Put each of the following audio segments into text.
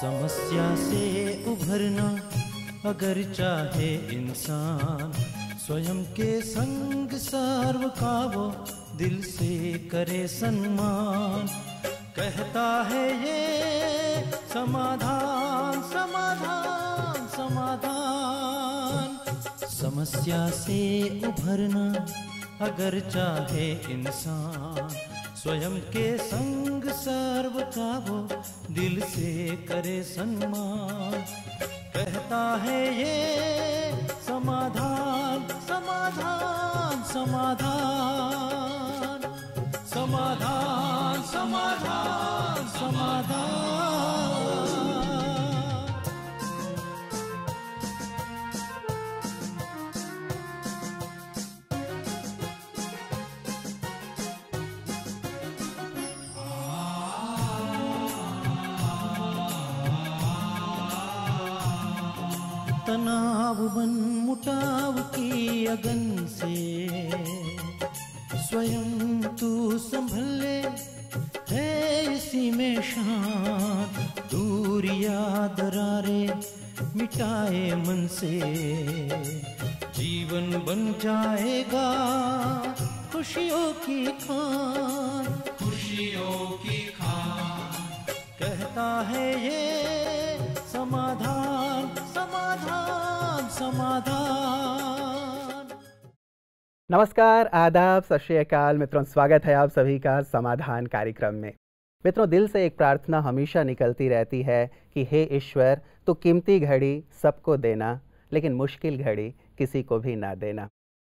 समस्या से उभरना अगर चाहे इंसान स्वयं के संग सर्व का वो दिल से करे सम्मान कहता है ये समाधान समाधान समाधान समस्या से उभरना अगर चाहे इंसान स्वयं के संग सर्व का वो दिल से करे सम्मान कहता है ये समाधान समाधान समाधान समाधान समाधान समाधान मुटाव मन मुटाव की अगन से स्वयं तू संभल ले है इसी में शांत दूरिया दरारे मिटाए मन से जीवन बन जाएगा खुशियों की खान खुशियों की खान कहता है ये समाधान समाधान समाधान नमस्कार आदाब सत श्रीकाल मित्रों स्वागत है आप सभी का समाधान कार्यक्रम में मित्रों दिल से एक प्रार्थना हमेशा निकलती रहती है कि हे ईश्वर तो कीमती घड़ी सबको देना लेकिन मुश्किल घड़ी किसी को भी ना देना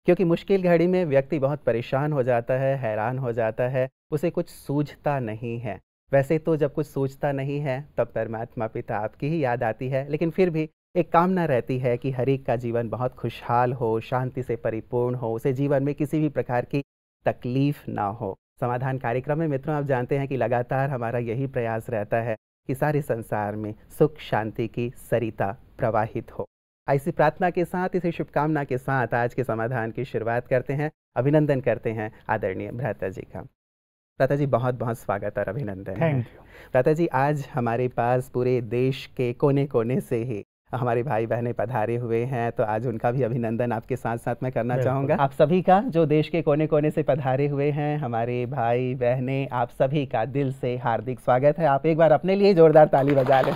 क्योंकि मुश्किल घड़ी में व्यक्ति बहुत परेशान हो जाता है हैरान हो जाता है उसे कुछ सूझता नहीं है वैसे तो जब कुछ सूझता नहीं है तब परमात्मा पिता आपकी ही याद आती है लेकिन फिर भी एक कामना रहती है कि हर एक का जीवन बहुत खुशहाल हो शांति से परिपूर्ण हो उसे जीवन में किसी भी प्रकार की तकलीफ ना हो समाधान कार्यक्रम में मित्रों आप जानते हैं कि लगातार हमारा यही प्रयास रहता है कि सारे संसार में सुख शांति की सरिता प्रवाहित हो ऐसी प्रार्थना के साथ इसी शुभकामना के साथ आज के समाधान की शुरुआत करते हैं अभिनंदन करते हैं आदरणीय भ्राता जी का प्राता जी बहुत बहुत स्वागत और अभिनंदन थैंक यू प्राता जी आज हमारे पास पूरे देश के कोने कोने से ही हमारे भाई बहने पधारे हुए हैं तो आज उनका भी अभिनंदन आपके साथ साथ मैं करना चाहूँगा आप सभी का जो देश के कोने कोने से पधारे हुए हैं हमारे भाई बहने आप सभी का दिल से हार्दिक स्वागत है आप एक बार अपने लिए ज़ोरदार ताली बजा लें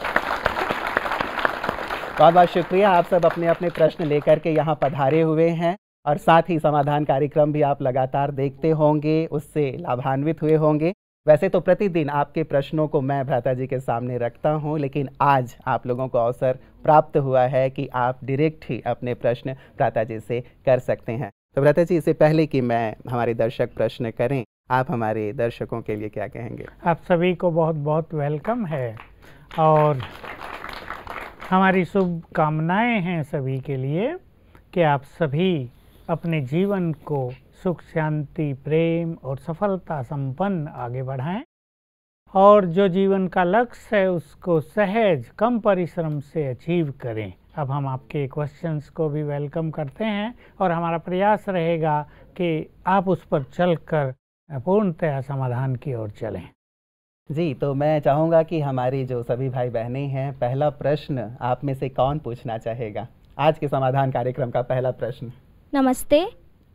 बहुत बहुत शुक्रिया आप सब अपने अपने प्रश्न लेकर के यहाँ पधारे हुए हैं और साथ ही समाधान कार्यक्रम भी आप लगातार देखते होंगे उससे लाभान्वित हुए होंगे वैसे तो प्रतिदिन आपके प्रश्नों को मैं भ्राता जी के सामने रखता हूं, लेकिन आज आप लोगों को अवसर प्राप्त हुआ है कि आप डायरेक्ट ही अपने प्रश्न भ्राता जी से कर सकते हैं तो भ्राता जी इससे पहले कि मैं हमारे दर्शक प्रश्न करें आप हमारे दर्शकों के लिए क्या कहेंगे आप सभी को बहुत बहुत वेलकम है और हमारी शुभकामनाएं हैं सभी के लिए कि आप सभी अपने जीवन को सुख शांति प्रेम और सफलता संपन्न आगे बढ़ाएं और जो जीवन का लक्ष्य है उसको सहज कम परिश्रम से अचीव करें अब हम आपके क्वेश्चंस को भी वेलकम करते हैं और हमारा प्रयास रहेगा कि आप उस पर चलकर पूर्णतया समाधान की ओर चलें जी तो मैं चाहूँगा कि हमारी जो सभी भाई बहनें हैं पहला प्रश्न आप में से कौन पूछना चाहेगा आज के समाधान कार्यक्रम का पहला प्रश्न नमस्ते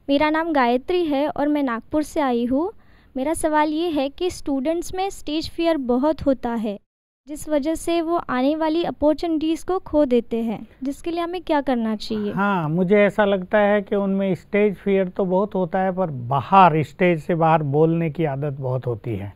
मेरा नाम गायत्री है और मैं नागपुर से आई हूँ मेरा सवाल ये है कि स्टूडेंट्स में स्टेज फियर बहुत होता है जिस वजह से वो आने वाली अपॉर्चुनिटीज़ को खो देते हैं जिसके लिए हमें क्या करना चाहिए हाँ मुझे ऐसा लगता है कि उनमें स्टेज फियर तो बहुत होता है पर बाहर स्टेज से बाहर बोलने की आदत बहुत होती है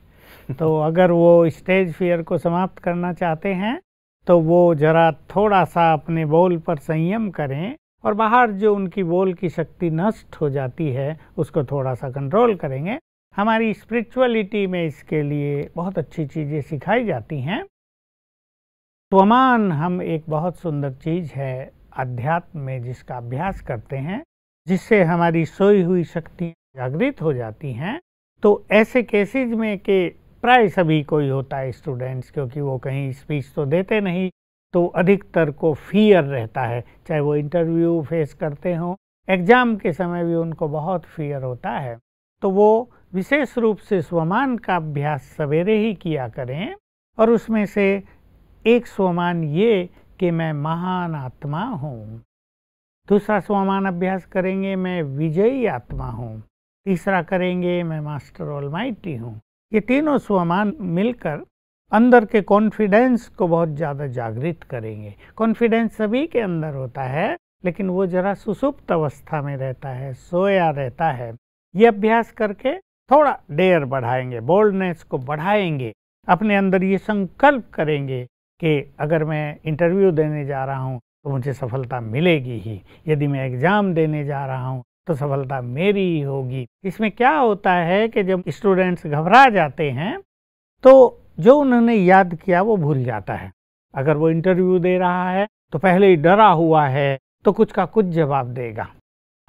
तो अगर वो स्टेज फियर को समाप्त करना चाहते हैं तो वो ज़रा थोड़ा सा अपने बोल पर संयम करें और बाहर जो उनकी बोल की शक्ति नष्ट हो जाती है उसको थोड़ा सा कंट्रोल करेंगे हमारी स्पिरिचुअलिटी में इसके लिए बहुत अच्छी चीज़ें सिखाई जाती हैं स्वमान हम एक बहुत सुंदर चीज़ है अध्यात्म में जिसका अभ्यास करते हैं जिससे हमारी सोई हुई शक्ति जागृत हो जाती हैं तो ऐसे केसेज में के प्राय सभी कोई होता है स्टूडेंट्स क्योंकि वो कहीं स्पीच तो देते नहीं तो अधिकतर को फियर रहता है चाहे वो इंटरव्यू फेस करते हों एग्जाम के समय भी उनको बहुत फियर होता है तो वो विशेष रूप से स्वमान का अभ्यास सवेरे ही किया करें और उसमें से एक स्वमान ये कि मैं महान आत्मा हूँ दूसरा स्वमान अभ्यास करेंगे मैं विजयी आत्मा हूँ तीसरा करेंगे मैं मास्टर ऑल माइटी हूँ ये तीनों स्वमान मिलकर अंदर के कॉन्फिडेंस को बहुत ज़्यादा जागृत करेंगे कॉन्फिडेंस सभी के अंदर होता है लेकिन वो जरा सुसुप्त अवस्था में रहता है सोया रहता है ये अभ्यास करके थोड़ा डेयर बढ़ाएंगे बोल्डनेस को बढ़ाएंगे अपने अंदर ये संकल्प करेंगे कि अगर मैं इंटरव्यू देने जा रहा हूँ तो मुझे सफलता मिलेगी ही यदि मैं एग्ज़ाम देने जा रहा हूँ तो सफलता मेरी ही होगी इसमें क्या होता है कि जब स्टूडेंट्स घबरा जाते हैं तो जो उन्होंने याद किया वो भूल जाता है अगर वो इंटरव्यू दे रहा है तो पहले ही डरा हुआ है तो कुछ का कुछ जवाब देगा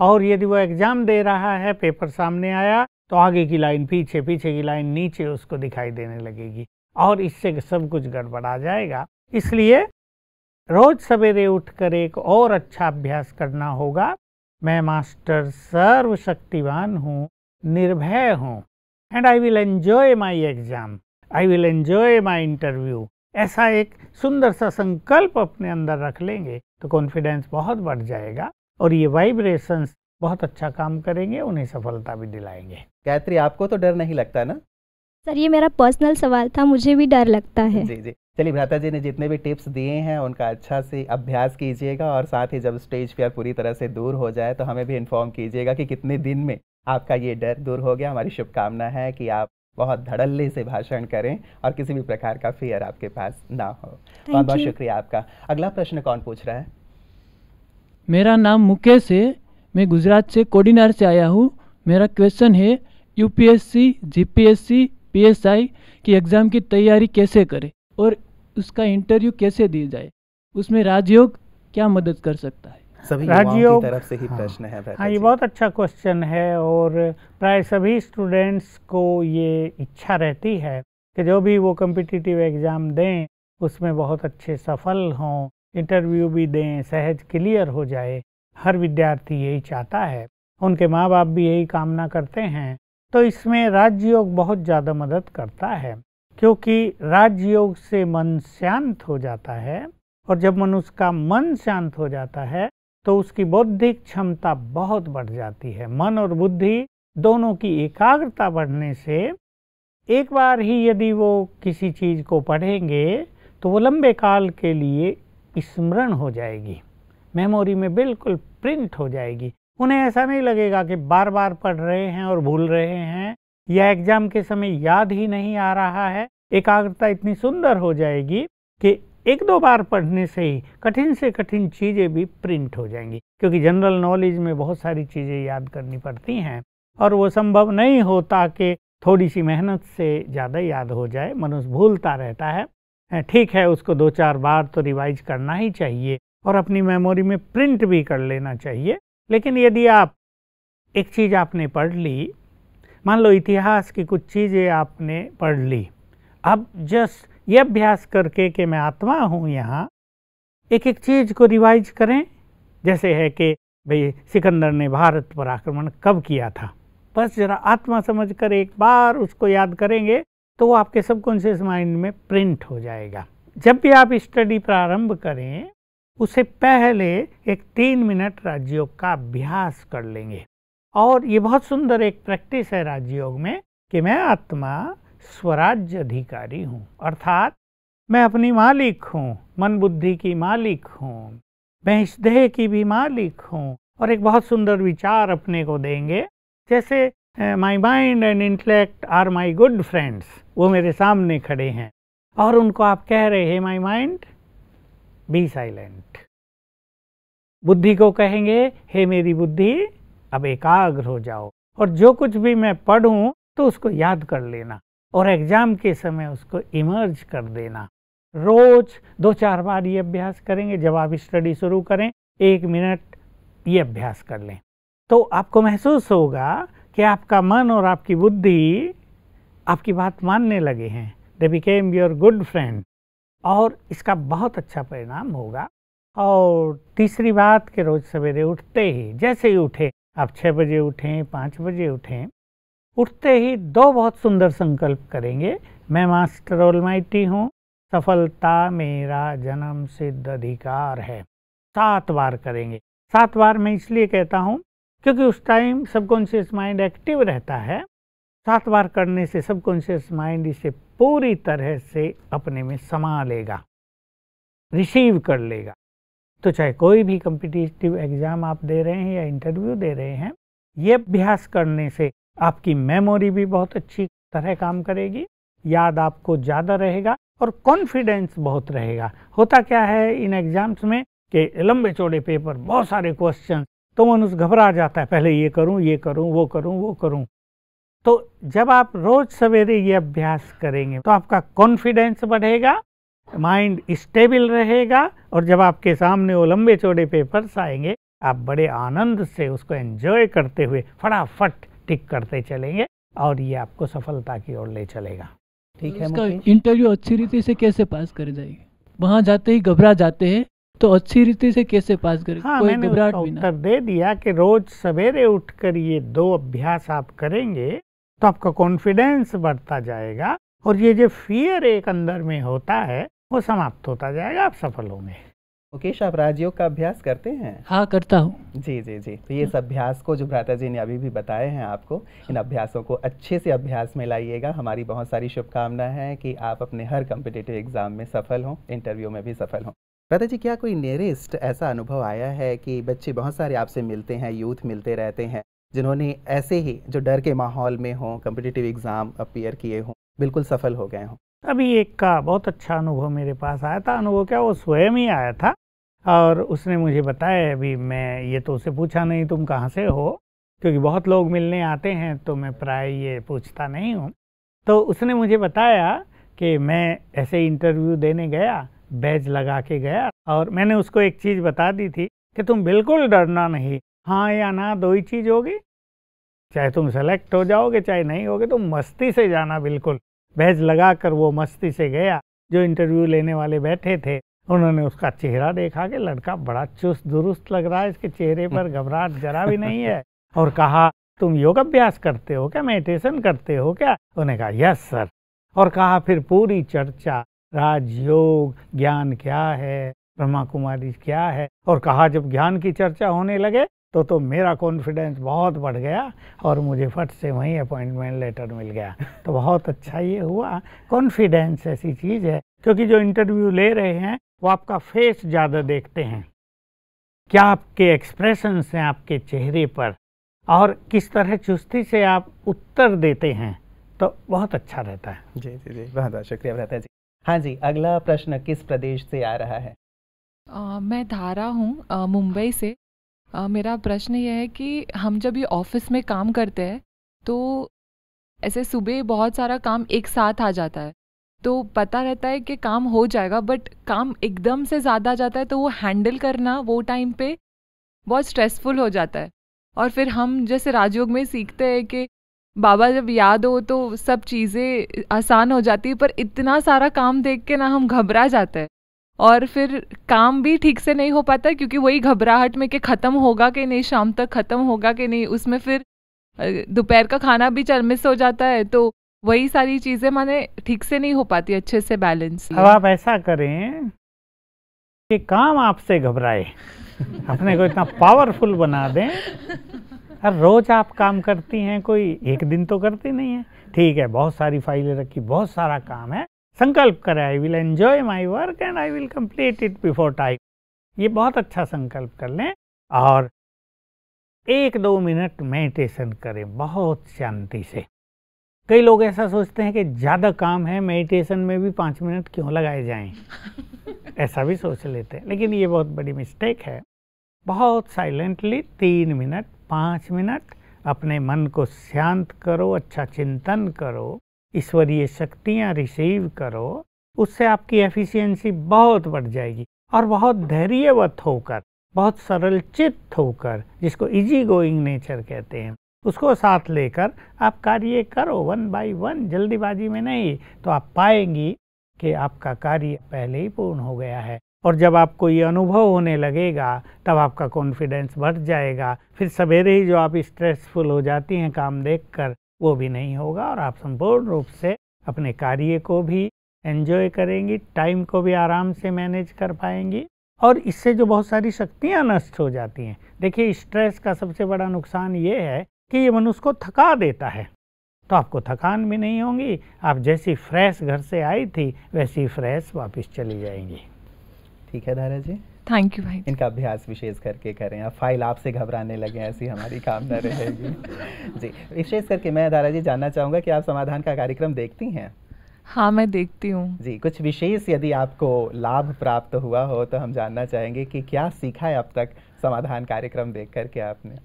और यदि वो एग्जाम दे रहा है पेपर सामने आया तो आगे की लाइन पीछे पीछे की लाइन नीचे उसको दिखाई देने लगेगी और इससे सब कुछ गड़बड़ा जाएगा इसलिए रोज सवेरे उठकर एक और अच्छा अभ्यास करना होगा मैं मास्टर सर्वशक्तिवान हूँ निर्भय हूँ and I will enjoy my exam I will enjoy my interview ऐसा एक सुंदर सा संकल्प अपने अंदर रख लेंगे तो कॉन्फिडेंस बहुत बढ़ जाएगा और ये वाइब्रेशंस बहुत अच्छा काम करेंगे उन्हें सफलता भी दिलाएंगे गायत्री आपको तो डर नहीं लगता ना सर ये मेरा पर्सनल सवाल था मुझे भी डर लगता है जी जी चलिए भ्राता जी ने जितने भी टिप्स दिए हैं उनका अच्छा से अभ्यास कीजिएगा और साथ ही जब स्टेज फेयर पूरी तरह से दूर हो जाए तो हमें भी इन्फॉर्म कीजिएगा कि कितने दिन में आपका ये डर दूर हो गया हमारी शुभकामना है कि आप बहुत धड़ल्ले से भाषण करें और किसी भी प्रकार का फेयर आपके पास ना हो बहुत बहुत शुक्रिया आपका अगला प्रश्न कौन पूछ रहा है मेरा नाम मुकेश है मैं गुजरात से कोडिनार से आया हूँ मेरा क्वेश्चन है यूपीएससी जीपीएससी पीएसआई की एग्ज़ाम की तैयारी कैसे करें और उसका इंटरव्यू कैसे दिया जाए उसमें राजयोग क्या मदद कर सकता है सभी युवाओं की तरफ से ही हाँ, प्रश्न है हाँ ये बहुत अच्छा क्वेश्चन है और प्राय सभी स्टूडेंट्स को ये इच्छा रहती है कि जो भी वो कम्पिटिटिव एग्ज़ाम दें उसमें बहुत अच्छे सफल हों इंटरव्यू भी दें सहज क्लियर हो जाए हर विद्यार्थी यही चाहता है उनके माँ बाप भी यही कामना करते हैं तो इसमें राजयोग बहुत ज़्यादा मदद करता है क्योंकि राजयोग से मन शांत हो जाता है और जब मनुष्य का मन शांत हो जाता है तो उसकी बौद्धिक क्षमता बहुत बढ़ जाती है मन और बुद्धि दोनों की एकाग्रता बढ़ने से एक बार ही यदि वो किसी चीज़ को पढ़ेंगे तो वो लंबे काल के लिए स्मरण हो जाएगी मेमोरी में बिल्कुल प्रिंट हो जाएगी उन्हें ऐसा नहीं लगेगा कि बार बार पढ़ रहे हैं और भूल रहे हैं या एग्जाम के समय याद ही नहीं आ रहा है एकाग्रता इतनी सुंदर हो जाएगी कि एक दो बार पढ़ने से ही कठिन से कठिन चीज़ें भी प्रिंट हो जाएंगी क्योंकि जनरल नॉलेज में बहुत सारी चीज़ें याद करनी पड़ती हैं और वो संभव नहीं होता कि थोड़ी सी मेहनत से ज़्यादा याद हो जाए मनुष्य भूलता रहता है ठीक है उसको दो चार बार तो रिवाइज करना ही चाहिए और अपनी मेमोरी में प्रिंट भी कर लेना चाहिए लेकिन यदि आप एक चीज़ आपने पढ़ ली मान लो इतिहास की कुछ चीज़ें आपने पढ़ ली अब जस्ट ये अभ्यास करके कि मैं आत्मा हूँ यहाँ एक एक चीज़ को रिवाइज करें जैसे है कि भाई सिकंदर ने भारत पर आक्रमण कब किया था बस जरा आत्मा समझ कर एक बार उसको याद करेंगे तो वो आपके सबकॉन्शियस माइंड में प्रिंट हो जाएगा जब भी आप स्टडी प्रारंभ करें उसे पहले एक तीन मिनट राजयोग का अभ्यास कर लेंगे और ये बहुत सुंदर एक प्रैक्टिस है राजयोग में कि मैं आत्मा स्वराज्य अधिकारी हूँ अर्थात मैं अपनी मालिक हूँ मन बुद्धि की मालिक हूँ मैं इस देह की भी मालिक हूँ और एक बहुत सुंदर विचार अपने को देंगे जैसे my mind and intellect are my good friends वो मेरे सामने खड़े हैं और उनको आप कह रहे हैं माई माइंड बी साइलेंट बुद्धि को कहेंगे हे मेरी बुद्धि अब एकाग्र हो जाओ और जो कुछ भी मैं पढ़ूं तो उसको याद कर लेना और एग्ज़ाम के समय उसको इमर्ज कर देना रोज दो चार बार ये अभ्यास करेंगे जब आप स्टडी शुरू करें एक मिनट ये अभ्यास कर लें तो आपको महसूस होगा कि आपका मन और आपकी बुद्धि आपकी बात मानने लगे हैं they became your good friend और इसका बहुत अच्छा परिणाम होगा और तीसरी बात कि रोज सवेरे उठते ही जैसे ही उठे आप छः बजे उठें पाँच बजे उठें उठते ही दो बहुत सुंदर संकल्प करेंगे मैं मास्टर ओलमाइटी हूँ सफलता मेरा जन्म सिद्ध अधिकार है सात बार करेंगे सात बार मैं इसलिए कहता हूँ क्योंकि उस टाइम सबकॉन्शियस माइंड एक्टिव रहता है सात बार करने से सबकॉन्शियस माइंड इसे पूरी तरह से अपने में समा लेगा रिसीव कर लेगा तो चाहे कोई भी कम्पिटिटिव एग्ज़ाम आप दे रहे हैं या इंटरव्यू दे रहे हैं ये अभ्यास करने से आपकी मेमोरी भी बहुत अच्छी तरह काम करेगी याद आपको ज़्यादा रहेगा और कॉन्फिडेंस बहुत रहेगा होता क्या है इन एग्जाम्स में कि लंबे चौड़े पेपर बहुत सारे क्वेश्चन तो मनुष्य घबरा जाता है पहले ये करूं ये करूं वो करूं वो करूँ तो जब आप रोज सवेरे ये अभ्यास करेंगे तो आपका कॉन्फिडेंस बढ़ेगा माइंड स्टेबल रहेगा और जब आपके सामने वो लंबे चौड़े पेपर्स आएंगे आप बड़े आनंद से उसको एंजॉय करते हुए फटाफट टिक करते चलेंगे और ये आपको सफलता की ओर ले चलेगा ठीक तो है इंटरव्यू अच्छी रीति से कैसे पास कर जाएगी वहाँ जाते ही घबरा जाते हैं तो अच्छी रीति से कैसे पास करें हाँ, कोई मैंने उसका उत्तर दे दिया कि रोज सवेरे उठकर ये दो अभ्यास आप करेंगे तो आपका कॉन्फिडेंस बढ़ता जाएगा और ये जो फियर एक अंदर में होता है वो समाप्त होता जाएगा आप सफल होंगे मुकेश आप राजयोग का अभ्यास करते हैं हाँ करता हूँ जी जी जी तो ये अभ्यास को जो भ्राता जी ने अभी भी बताए हैं आपको इन अभ्यासों को अच्छे से अभ्यास में लाइएगा हमारी बहुत सारी शुभकामना है कि आप अपने हर कम्पिटेटिव एग्जाम में सफल हों इंटरव्यू में भी सफल हों भ्राता जी क्या कोई नियरेस्ट ऐसा अनुभव आया है कि बच्चे बहुत सारे आपसे मिलते हैं यूथ मिलते रहते हैं जिन्होंने ऐसे ही जो डर के माहौल में हों कम्पिटेटिव एग्ज़ाम अपियर किए हों बिल्कुल सफल हो गए हों अभी एक का बहुत अच्छा अनुभव मेरे पास आया था अनुभव क्या वो स्वयं ही आया था और उसने मुझे बताया अभी मैं ये तो उसे पूछा नहीं तुम कहाँ से हो क्योंकि बहुत लोग मिलने आते हैं तो मैं प्राय ये पूछता नहीं हूँ तो उसने मुझे बताया कि मैं ऐसे इंटरव्यू देने गया बैज लगा के गया और मैंने उसको एक चीज़ बता दी थी कि तुम बिल्कुल डरना नहीं हाँ या ना दो ही चीज़ होगी चाहे तुम सेलेक्ट हो जाओगे चाहे नहीं होगे तो मस्ती से जाना बिल्कुल बैज लगा कर वो मस्ती से गया जो इंटरव्यू लेने वाले बैठे थे उन्होंने उसका चेहरा देखा कि लड़का बड़ा चुस्त दुरुस्त लग रहा है इसके चेहरे पर घबराहट जरा भी नहीं है और कहा तुम योग अभ्यास करते हो क्या मेडिटेशन करते हो क्या उन्होंने कहा यस सर और कहा फिर पूरी चर्चा राजयोग ज्ञान क्या है ब्रह्मा कुमारी क्या है और कहा जब ज्ञान की चर्चा होने लगे तो तो मेरा कॉन्फिडेंस बहुत बढ़ गया और मुझे फट से वहीं अपॉइंटमेंट लेटर मिल गया तो बहुत अच्छा ये हुआ कॉन्फिडेंस ऐसी चीज़ है क्योंकि जो इंटरव्यू ले रहे हैं वो आपका फेस ज़्यादा देखते हैं क्या आपके एक्सप्रेशंस हैं आपके चेहरे पर और किस तरह चुस्ती से आप उत्तर देते हैं तो बहुत अच्छा रहता है जी जी जी बहुत बहुत शुक्रिया भ्राता अच्छा। जी हाँ जी अगला प्रश्न किस प्रदेश से आ रहा है आ, मैं धारा हूँ मुंबई से आ, मेरा प्रश्न ये है कि हम जब ये ऑफिस में काम करते हैं तो ऐसे सुबह बहुत सारा काम एक साथ आ जाता है तो पता रहता है कि काम हो जाएगा बट काम एकदम से ज़्यादा आ जाता है तो वो हैंडल करना वो टाइम पे बहुत स्ट्रेसफुल हो जाता है और फिर हम जैसे राजयोग में सीखते हैं कि बाबा जब याद हो तो सब चीज़ें आसान हो जाती है पर इतना सारा काम देख के ना हम घबरा जाते हैं और फिर काम भी ठीक से नहीं हो पाता क्योंकि वही घबराहट में कि ख़त्म होगा कि नहीं शाम तक ख़त्म होगा कि नहीं उसमें फिर दोपहर का खाना भी चल मिस हो जाता है तो वही सारी चीज़ें माने ठीक से नहीं हो पाती अच्छे से बैलेंस अब आप ऐसा करें कि काम आपसे घबराए अपने को इतना पावरफुल बना दें और रोज आप काम करती हैं कोई एक दिन तो करती नहीं है ठीक है बहुत सारी फाइलें रखी बहुत सारा काम है संकल्प करें I will enjoy my work and I will complete it before time ये बहुत अच्छा संकल्प कर लें और एक दो मिनट मेडिटेशन करें बहुत शांति से कई लोग ऐसा सोचते हैं कि ज़्यादा काम है मेडिटेशन में भी पाँच मिनट क्यों लगाए जाएं ऐसा भी सोच लेते हैं लेकिन ये बहुत बड़ी मिस्टेक है बहुत साइलेंटली तीन मिनट पाँच मिनट अपने मन को शांत करो अच्छा चिंतन करो ईश्वरीय शक्तियाँ रिसीव करो उससे आपकी एफिशिएंसी बहुत बढ़ जाएगी और बहुत धैर्यवत होकर बहुत सरल चित्त होकर जिसको इजी गोइंग नेचर कहते हैं उसको साथ लेकर आप कार्य करो वन बाय वन जल्दीबाजी में नहीं तो आप पाएंगी कि आपका कार्य पहले ही पूर्ण हो गया है और जब आपको ये अनुभव होने लगेगा तब आपका कॉन्फिडेंस बढ़ जाएगा फिर सवेरे ही जो आप स्ट्रेसफुल हो जाती हैं काम देखकर वो भी नहीं होगा और आप संपूर्ण रूप से अपने कार्य को भी एंजॉय करेंगी टाइम को भी आराम से मैनेज कर पाएंगी और इससे जो बहुत सारी शक्तियाँ नष्ट हो जाती हैं देखिए स्ट्रेस का सबसे बड़ा नुकसान ये है कि ये मनुष्य को थका देता है तो आपको थकान भी नहीं होगी आप जैसी फ्रेश घर से आई थी वैसी फ्रेश वापस चली जाएंगी ठीक है दादाजी जी थैंक यू भाई इनका अभ्यास विशेष करके करें आप फाइल आपसे घबराने लगे ऐसी हमारी कामना रहेगी जी विशेष करके मैं दारा जी जानना चाहूँगा कि आप समाधान का कार्यक्रम देखती हैं हाँ मैं देखती हूँ जी कुछ विशेष यदि आपको लाभ प्राप्त हुआ हो तो हम जानना चाहेंगे कि क्या सीखा है अब तक समाधान कार्यक्रम देख करके आपने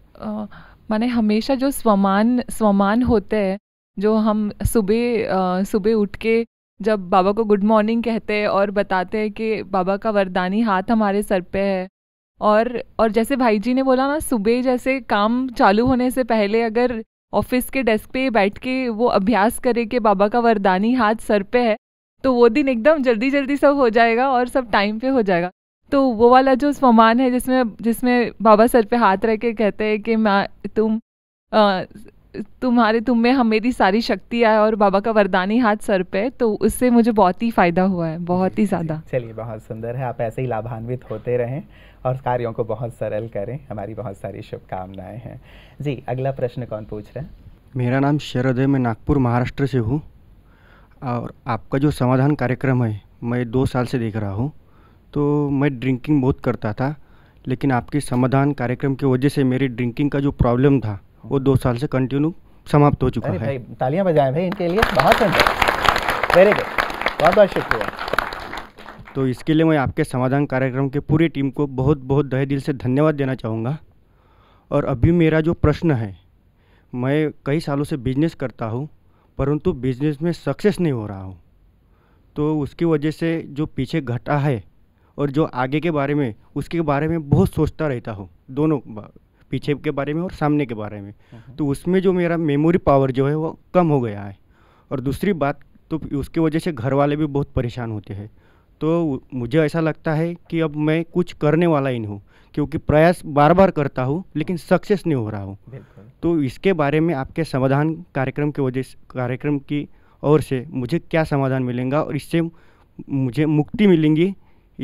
मैंने हमेशा जो स्वमान स्वमान होते हैं जो हम सुबह सुबह उठ के जब बाबा को गुड मॉर्निंग कहते हैं और बताते हैं कि बाबा का वरदानी हाथ हमारे सर पे है और और जैसे भाई जी ने बोला ना सुबह जैसे काम चालू होने से पहले अगर ऑफिस के डेस्क पे बैठ के वो अभ्यास करे कि बाबा का वरदानी हाथ सर पे है तो वो दिन एकदम जल्दी जल्दी सब हो जाएगा और सब टाइम पे हो जाएगा तो वो वाला जो स्वमान है जिसमें जिसमें बाबा सर पे हाथ रह के कहते हैं कि मैं तुम आ, तुम्हारे तुम में हम मेरी सारी शक्ति आए और बाबा का वरदानी हाथ सर पे तो उससे मुझे बहुत ही फ़ायदा हुआ है बहुत ही ज़्यादा चलिए बहुत सुंदर है आप ऐसे ही लाभान्वित होते रहें और कार्यों को बहुत सरल करें हमारी बहुत सारी शुभकामनाएं हैं जी अगला प्रश्न कौन पूछ रहे हैं मेरा नाम शरद है मैं नागपुर महाराष्ट्र से हूँ और आपका जो समाधान कार्यक्रम है मैं दो साल से देख रहा हूँ तो मैं ड्रिंकिंग बहुत करता था लेकिन आपके समाधान कार्यक्रम की वजह से मेरी ड्रिंकिंग का जो प्रॉब्लम था वो दो साल से कंटिन्यू समाप्त हो चुका है तालियां बजाएं भाई इनके लिए बहुत वेरी गुड बहुत बहुत शुक्रिया तो इसके लिए मैं आपके समाधान कार्यक्रम के पूरी टीम को बहुत बहुत दहे दिल से धन्यवाद देना चाहूँगा और अभी मेरा जो प्रश्न है मैं कई सालों से बिजनेस करता हूँ परंतु बिजनेस में सक्सेस नहीं हो रहा हूँ तो उसकी वजह से जो पीछे घटा है और जो आगे के बारे में उसके बारे में बहुत सोचता रहता हूँ दोनों पीछे के बारे में और सामने के बारे में तो उसमें जो मेरा मेमोरी पावर जो है वो कम हो गया है और दूसरी बात तो उसकी वजह से घर वाले भी बहुत परेशान होते हैं तो मुझे ऐसा लगता है कि अब मैं कुछ करने वाला ही नहीं हूँ क्योंकि प्रयास बार बार करता हूँ लेकिन सक्सेस नहीं हो रहा हूँ तो इसके बारे में आपके समाधान कार्यक्रम के वजह से कार्यक्रम की ओर से मुझे क्या समाधान मिलेगा और इससे मुझे मुक्ति मिलेंगी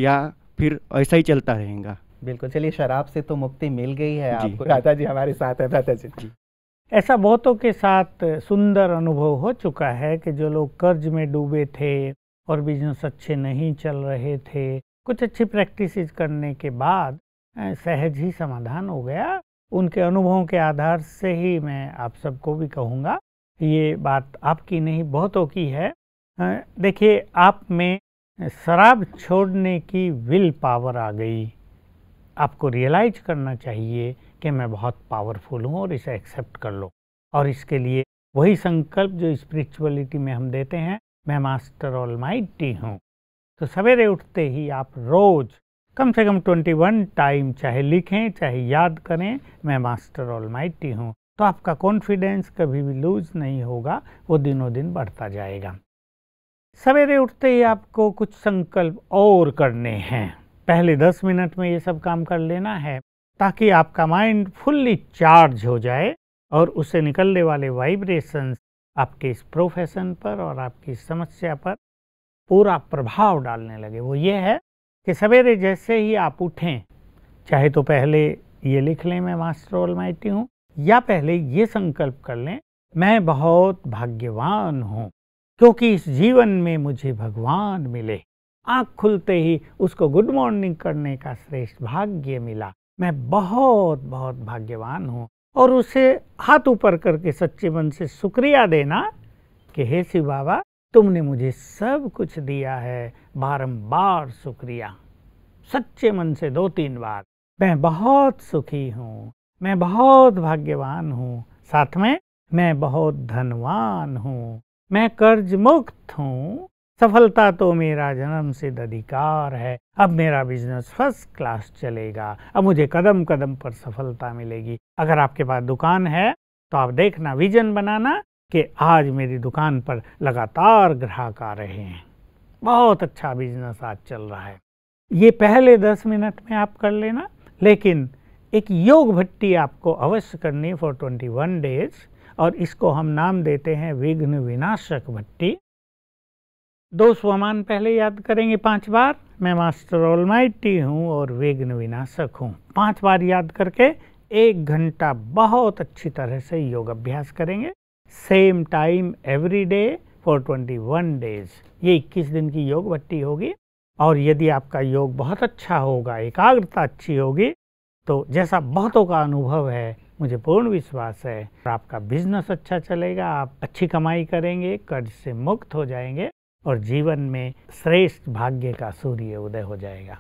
या फिर ऐसा ही चलता रहेगा बिल्कुल चलिए शराब से तो मुक्ति मिल गई है आपको दादा जी हमारे साथ है दादा जी जी ऐसा बहुतों के साथ सुंदर अनुभव हो चुका है कि जो लोग कर्ज में डूबे थे और बिजनेस अच्छे नहीं चल रहे थे कुछ अच्छी प्रैक्टिस करने के बाद सहज ही समाधान हो गया उनके अनुभवों के आधार से ही मैं आप सबको भी कहूँगा ये बात आपकी नहीं बहुतों की है देखिए आप में शराब छोड़ने की विल पावर आ गई आपको रियलाइज करना चाहिए कि मैं बहुत पावरफुल हूँ और इसे एक्सेप्ट कर लो और इसके लिए वही संकल्प जो स्पिरिचुअलिटी में हम देते हैं मैं मास्टर ऑल माइटी हूँ तो सवेरे उठते ही आप रोज कम से कम 21 टाइम चाहे लिखें चाहे याद करें मैं मास्टर ऑल माइटी हूँ तो आपका कॉन्फिडेंस कभी भी लूज नहीं होगा वो दिनों दिन बढ़ता जाएगा सवेरे उठते ही आपको कुछ संकल्प और करने हैं पहले दस मिनट में ये सब काम कर लेना है ताकि आपका माइंड फुल्ली चार्ज हो जाए और उससे निकलने वाले वाइब्रेशंस आपके इस प्रोफेशन पर और आपकी समस्या पर पूरा प्रभाव डालने लगे वो ये है कि सवेरे जैसे ही आप उठें चाहे तो पहले ये लिख लें मैं मास्टर ऑल माइटी हूँ या पहले ये संकल्प कर लें मैं बहुत भाग्यवान हूँ क्योंकि इस जीवन में मुझे भगवान मिले आँख खुलते ही उसको गुड मॉर्निंग करने का श्रेष्ठ भाग्य मिला मैं बहुत बहुत भाग्यवान हूँ और उसे हाथ ऊपर करके सच्चे मन से शुक्रिया देना कि हे शिव बाबा तुमने मुझे सब कुछ दिया है बारंबार शुक्रिया सच्चे मन से दो तीन बार मैं बहुत सुखी हूँ मैं बहुत भाग्यवान हूँ साथ में मैं बहुत धनवान हूँ मैं कर्ज मुक्त हूँ सफलता तो मेरा जन्म सिद्ध अधिकार है अब मेरा बिजनेस फर्स्ट क्लास चलेगा अब मुझे कदम कदम पर सफलता मिलेगी अगर आपके पास दुकान है तो आप देखना विजन बनाना कि आज मेरी दुकान पर लगातार ग्राहक आ रहे हैं बहुत अच्छा बिजनेस आज चल रहा है ये पहले दस मिनट में आप कर लेना लेकिन एक योग भट्टी आपको अवश्य करनी फॉर ट्वेंटी वन डेज और इसको हम नाम देते हैं विघ्न विनाशक भट्टी दो स्वमान पहले याद करेंगे पांच बार मैं मास्टर ऑलमाइटी हूँ और विघ्न विनाशक हूँ पांच बार याद करके एक घंटा बहुत अच्छी तरह से योग अभ्यास करेंगे same time every day for twenty one days ये इक्कीस दिन की योग भट्टी होगी और यदि आपका योग बहुत अच्छा होगा एकाग्रता अच्छी होगी तो जैसा बहुतों का अनुभव है मुझे पूर्ण विश्वास है आपका बिजनेस अच्छा चलेगा आप अच्छी कमाई करेंगे कर्ज से मुक्त हो जाएंगे और जीवन में श्रेष्ठ भाग्य का सूर्य उदय हो जाएगा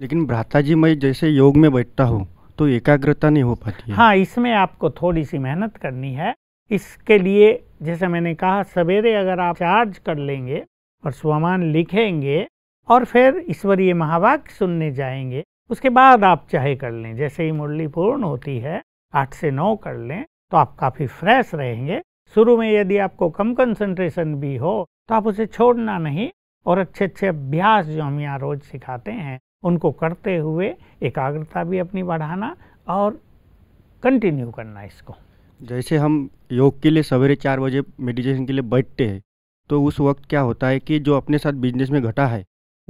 लेकिन भ्राता जी मैं जैसे योग में बैठता हूँ तो एकाग्रता नहीं हो पाती हाँ इसमें आपको थोड़ी सी मेहनत करनी है इसके लिए जैसे मैंने कहा सवेरे अगर आप चार्ज कर लेंगे और स्वमान लिखेंगे और फिर ईश्वरीय महावाक्य सुनने जाएंगे उसके बाद आप चाहे कर लें जैसे ही मुरली पूर्ण होती है आठ से नौ कर लें तो आप काफ़ी फ्रेश रहेंगे शुरू में यदि आपको कम कंसंट्रेशन भी हो तो आप उसे छोड़ना नहीं और अच्छे अच्छे अभ्यास जो हम यहाँ रोज सिखाते हैं उनको करते हुए एकाग्रता भी अपनी बढ़ाना और कंटिन्यू करना इसको जैसे हम योग के लिए सवेरे चार बजे मेडिटेशन के लिए बैठते हैं तो उस वक्त क्या होता है कि जो अपने साथ बिजनेस में घटा है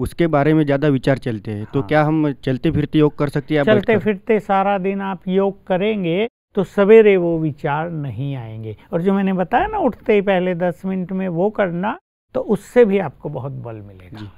उसके बारे में ज़्यादा विचार चलते हैं तो हाँ। तो क्या हम चलते फिरते योग कर सकते हैं चलते फिरते सारा दिन आप योग करेंगे तो सवेरे वो विचार नहीं आएंगे और जो मैंने बताया ना उठते ही पहले दस मिनट में वो करना तो उससे भी आपको बहुत बल मिलेगा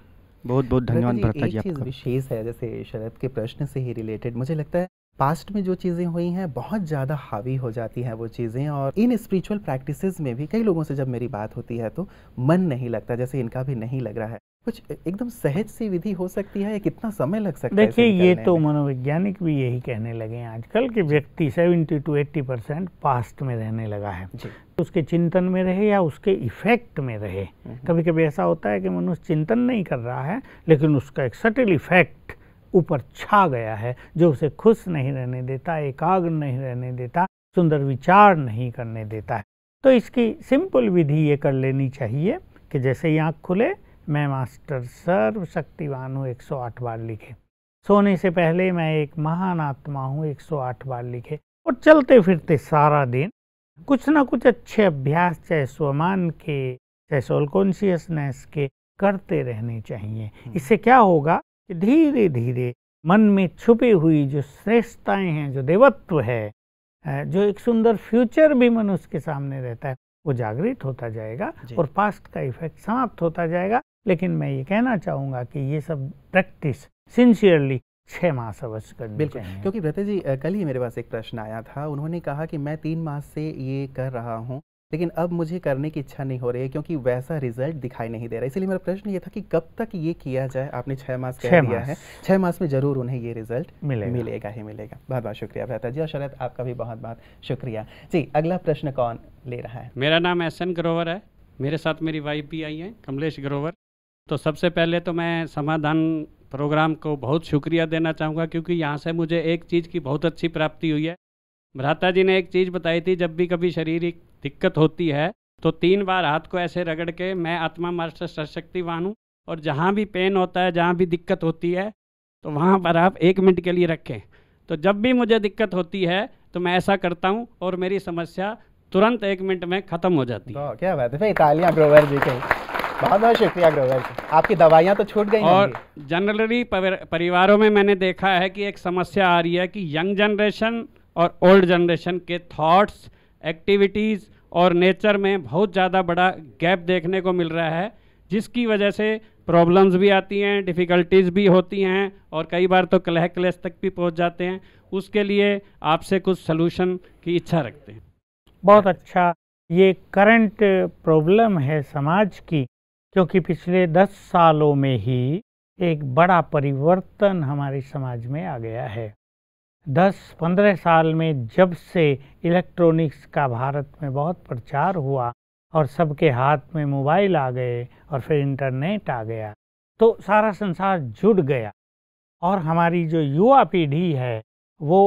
बहुत बहुत धन्यवाद भरता जी आपका विशेष है जैसे शरद के प्रश्न से ही रिलेटेड मुझे लगता है पास्ट में जो चीज़ें हुई हैं बहुत ज़्यादा हावी हो जाती हैं वो चीज़ें और इन स्पिरिचुअल प्रैक्टिसेस में भी कई लोगों से जब मेरी बात होती है तो मन नहीं लगता जैसे इनका भी नहीं लग रहा है कुछ एकदम सहज सी विधि हो सकती है या कितना समय लग सकता है देखिए ये तो मनोवैज्ञानिक भी यही कहने लगे हैं आजकल कि व्यक्ति 70 टू 80 परसेंट पास्ट में रहने लगा है तो उसके चिंतन में रहे या उसके इफेक्ट में रहे हम्म। कभी कभी ऐसा होता है कि मनुष्य चिंतन नहीं कर रहा है लेकिन उसका एक सटल इफेक्ट ऊपर छा गया है जो उसे खुश नहीं रहने देता एकाग्र नहीं रहने देता सुंदर विचार नहीं करने देता है तो इसकी सिंपल विधि ये कर लेनी चाहिए कि जैसे ही आँख खुले मैं मास्टर सर्वशक्तिवान हूँ 108 बार लिखे सोने से पहले मैं एक महान आत्मा हूँ 108 बार लिखे और चलते फिरते सारा दिन कुछ ना कुछ अच्छे अभ्यास चाहे स्वमान के चाहे सोल कॉन्शियसनेस के करते रहने चाहिए हम्म। इससे क्या होगा कि धीरे धीरे मन में छुपी हुई जो श्रेष्ठताएं हैं जो देवत्व है जो एक सुंदर फ्यूचर भी मनुष्य के सामने रहता है वो जागृत होता जाएगा और पास्ट का इफेक्ट समाप्त होता जाएगा लेकिन मैं ये कहना चाहूंगा कि ये सब प्रैक्टिस सिंसियरली छह मास अवश्य कर बिल्कुल क्योंकि व्रत जी कल ही मेरे पास एक प्रश्न आया था उन्होंने कहा कि मैं तीन मास से ये कर रहा हूँ लेकिन अब मुझे करने की इच्छा नहीं हो रही है क्योंकि वैसा रिजल्ट दिखाई नहीं दे रहा इसलिए मेरा प्रश्न ये था कि कब तक ये किया जाए आपने छह मास कह दिया है छह मास में जरूर उन्हें ये रिजल्ट मिलेगा मिलेगा ही मिलेगा बहुत बहुत शुक्रिया भ्रता जी और शरद आपका भी बहुत बहुत शुक्रिया जी अगला प्रश्न कौन ले रहा है मेरा नाम एन ग्रोवर है मेरे साथ मेरी वाइफ भी आई है कमलेश ग्रोवर तो सबसे पहले तो मैं समाधान प्रोग्राम को बहुत शुक्रिया देना चाहूँगा क्योंकि यहाँ से मुझे एक चीज़ की बहुत अच्छी प्राप्ति हुई है भ्राता जी ने एक चीज़ बताई थी जब भी कभी शारीरिक दिक्कत होती है तो तीन बार हाथ को ऐसे रगड़ के मैं आत्मा मास्टर सशक्तिवान हूँ और जहाँ भी पेन होता है जहाँ भी दिक्कत होती है तो वहाँ पर आप एक मिनट के लिए रखें तो जब भी मुझे दिक्कत होती है तो मैं ऐसा करता हूँ और मेरी समस्या तुरंत एक मिनट में ख़त्म हो जाती है क्या बात है भाई तालियां ब्रोवर जी के बहुत बहुत शुक्रिया ग्रोवर आपकी दवाइयाँ तो छूट गई और जनरली परिवारों में मैंने देखा है कि एक समस्या आ रही है कि यंग जनरेशन और ओल्ड जनरेशन के थॉट्स एक्टिविटीज़ और नेचर में बहुत ज़्यादा बड़ा गैप देखने को मिल रहा है जिसकी वजह से प्रॉब्लम्स भी आती हैं डिफ़िकल्टीज़ भी होती हैं और कई बार तो कलह क्लेश तक भी पहुंच जाते हैं उसके लिए आपसे कुछ सलूशन की इच्छा रखते हैं बहुत अच्छा ये करंट प्रॉब्लम है समाज की क्योंकि पिछले दस सालों में ही एक बड़ा परिवर्तन हमारे समाज में आ गया है दस पंद्रह साल में जब से इलेक्ट्रॉनिक्स का भारत में बहुत प्रचार हुआ और सबके हाथ में मोबाइल आ गए और फिर इंटरनेट आ गया तो सारा संसार जुड़ गया और हमारी जो युवा पीढ़ी है वो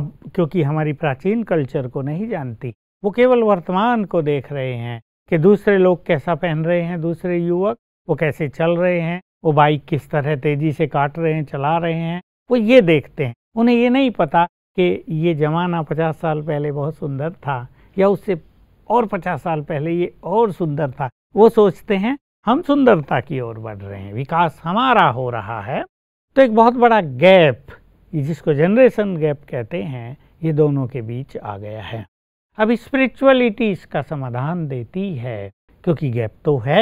अब क्योंकि हमारी प्राचीन कल्चर को नहीं जानती वो केवल वर्तमान को देख रहे हैं कि दूसरे लोग कैसा पहन रहे हैं दूसरे युवक वो कैसे चल रहे हैं वो बाइक किस तरह तेजी से काट रहे हैं चला रहे हैं वो ये देखते हैं उन्हें ये नहीं पता कि ये जमाना पचास साल पहले बहुत सुंदर था या उससे और पचास साल पहले ये और सुंदर था वो सोचते हैं हम सुंदरता की ओर बढ़ रहे हैं विकास हमारा हो रहा है तो एक बहुत बड़ा गैप जिसको जनरेशन गैप कहते हैं ये दोनों के बीच आ गया है अब स्पिरिचुअलिटी इसका समाधान देती है क्योंकि गैप तो है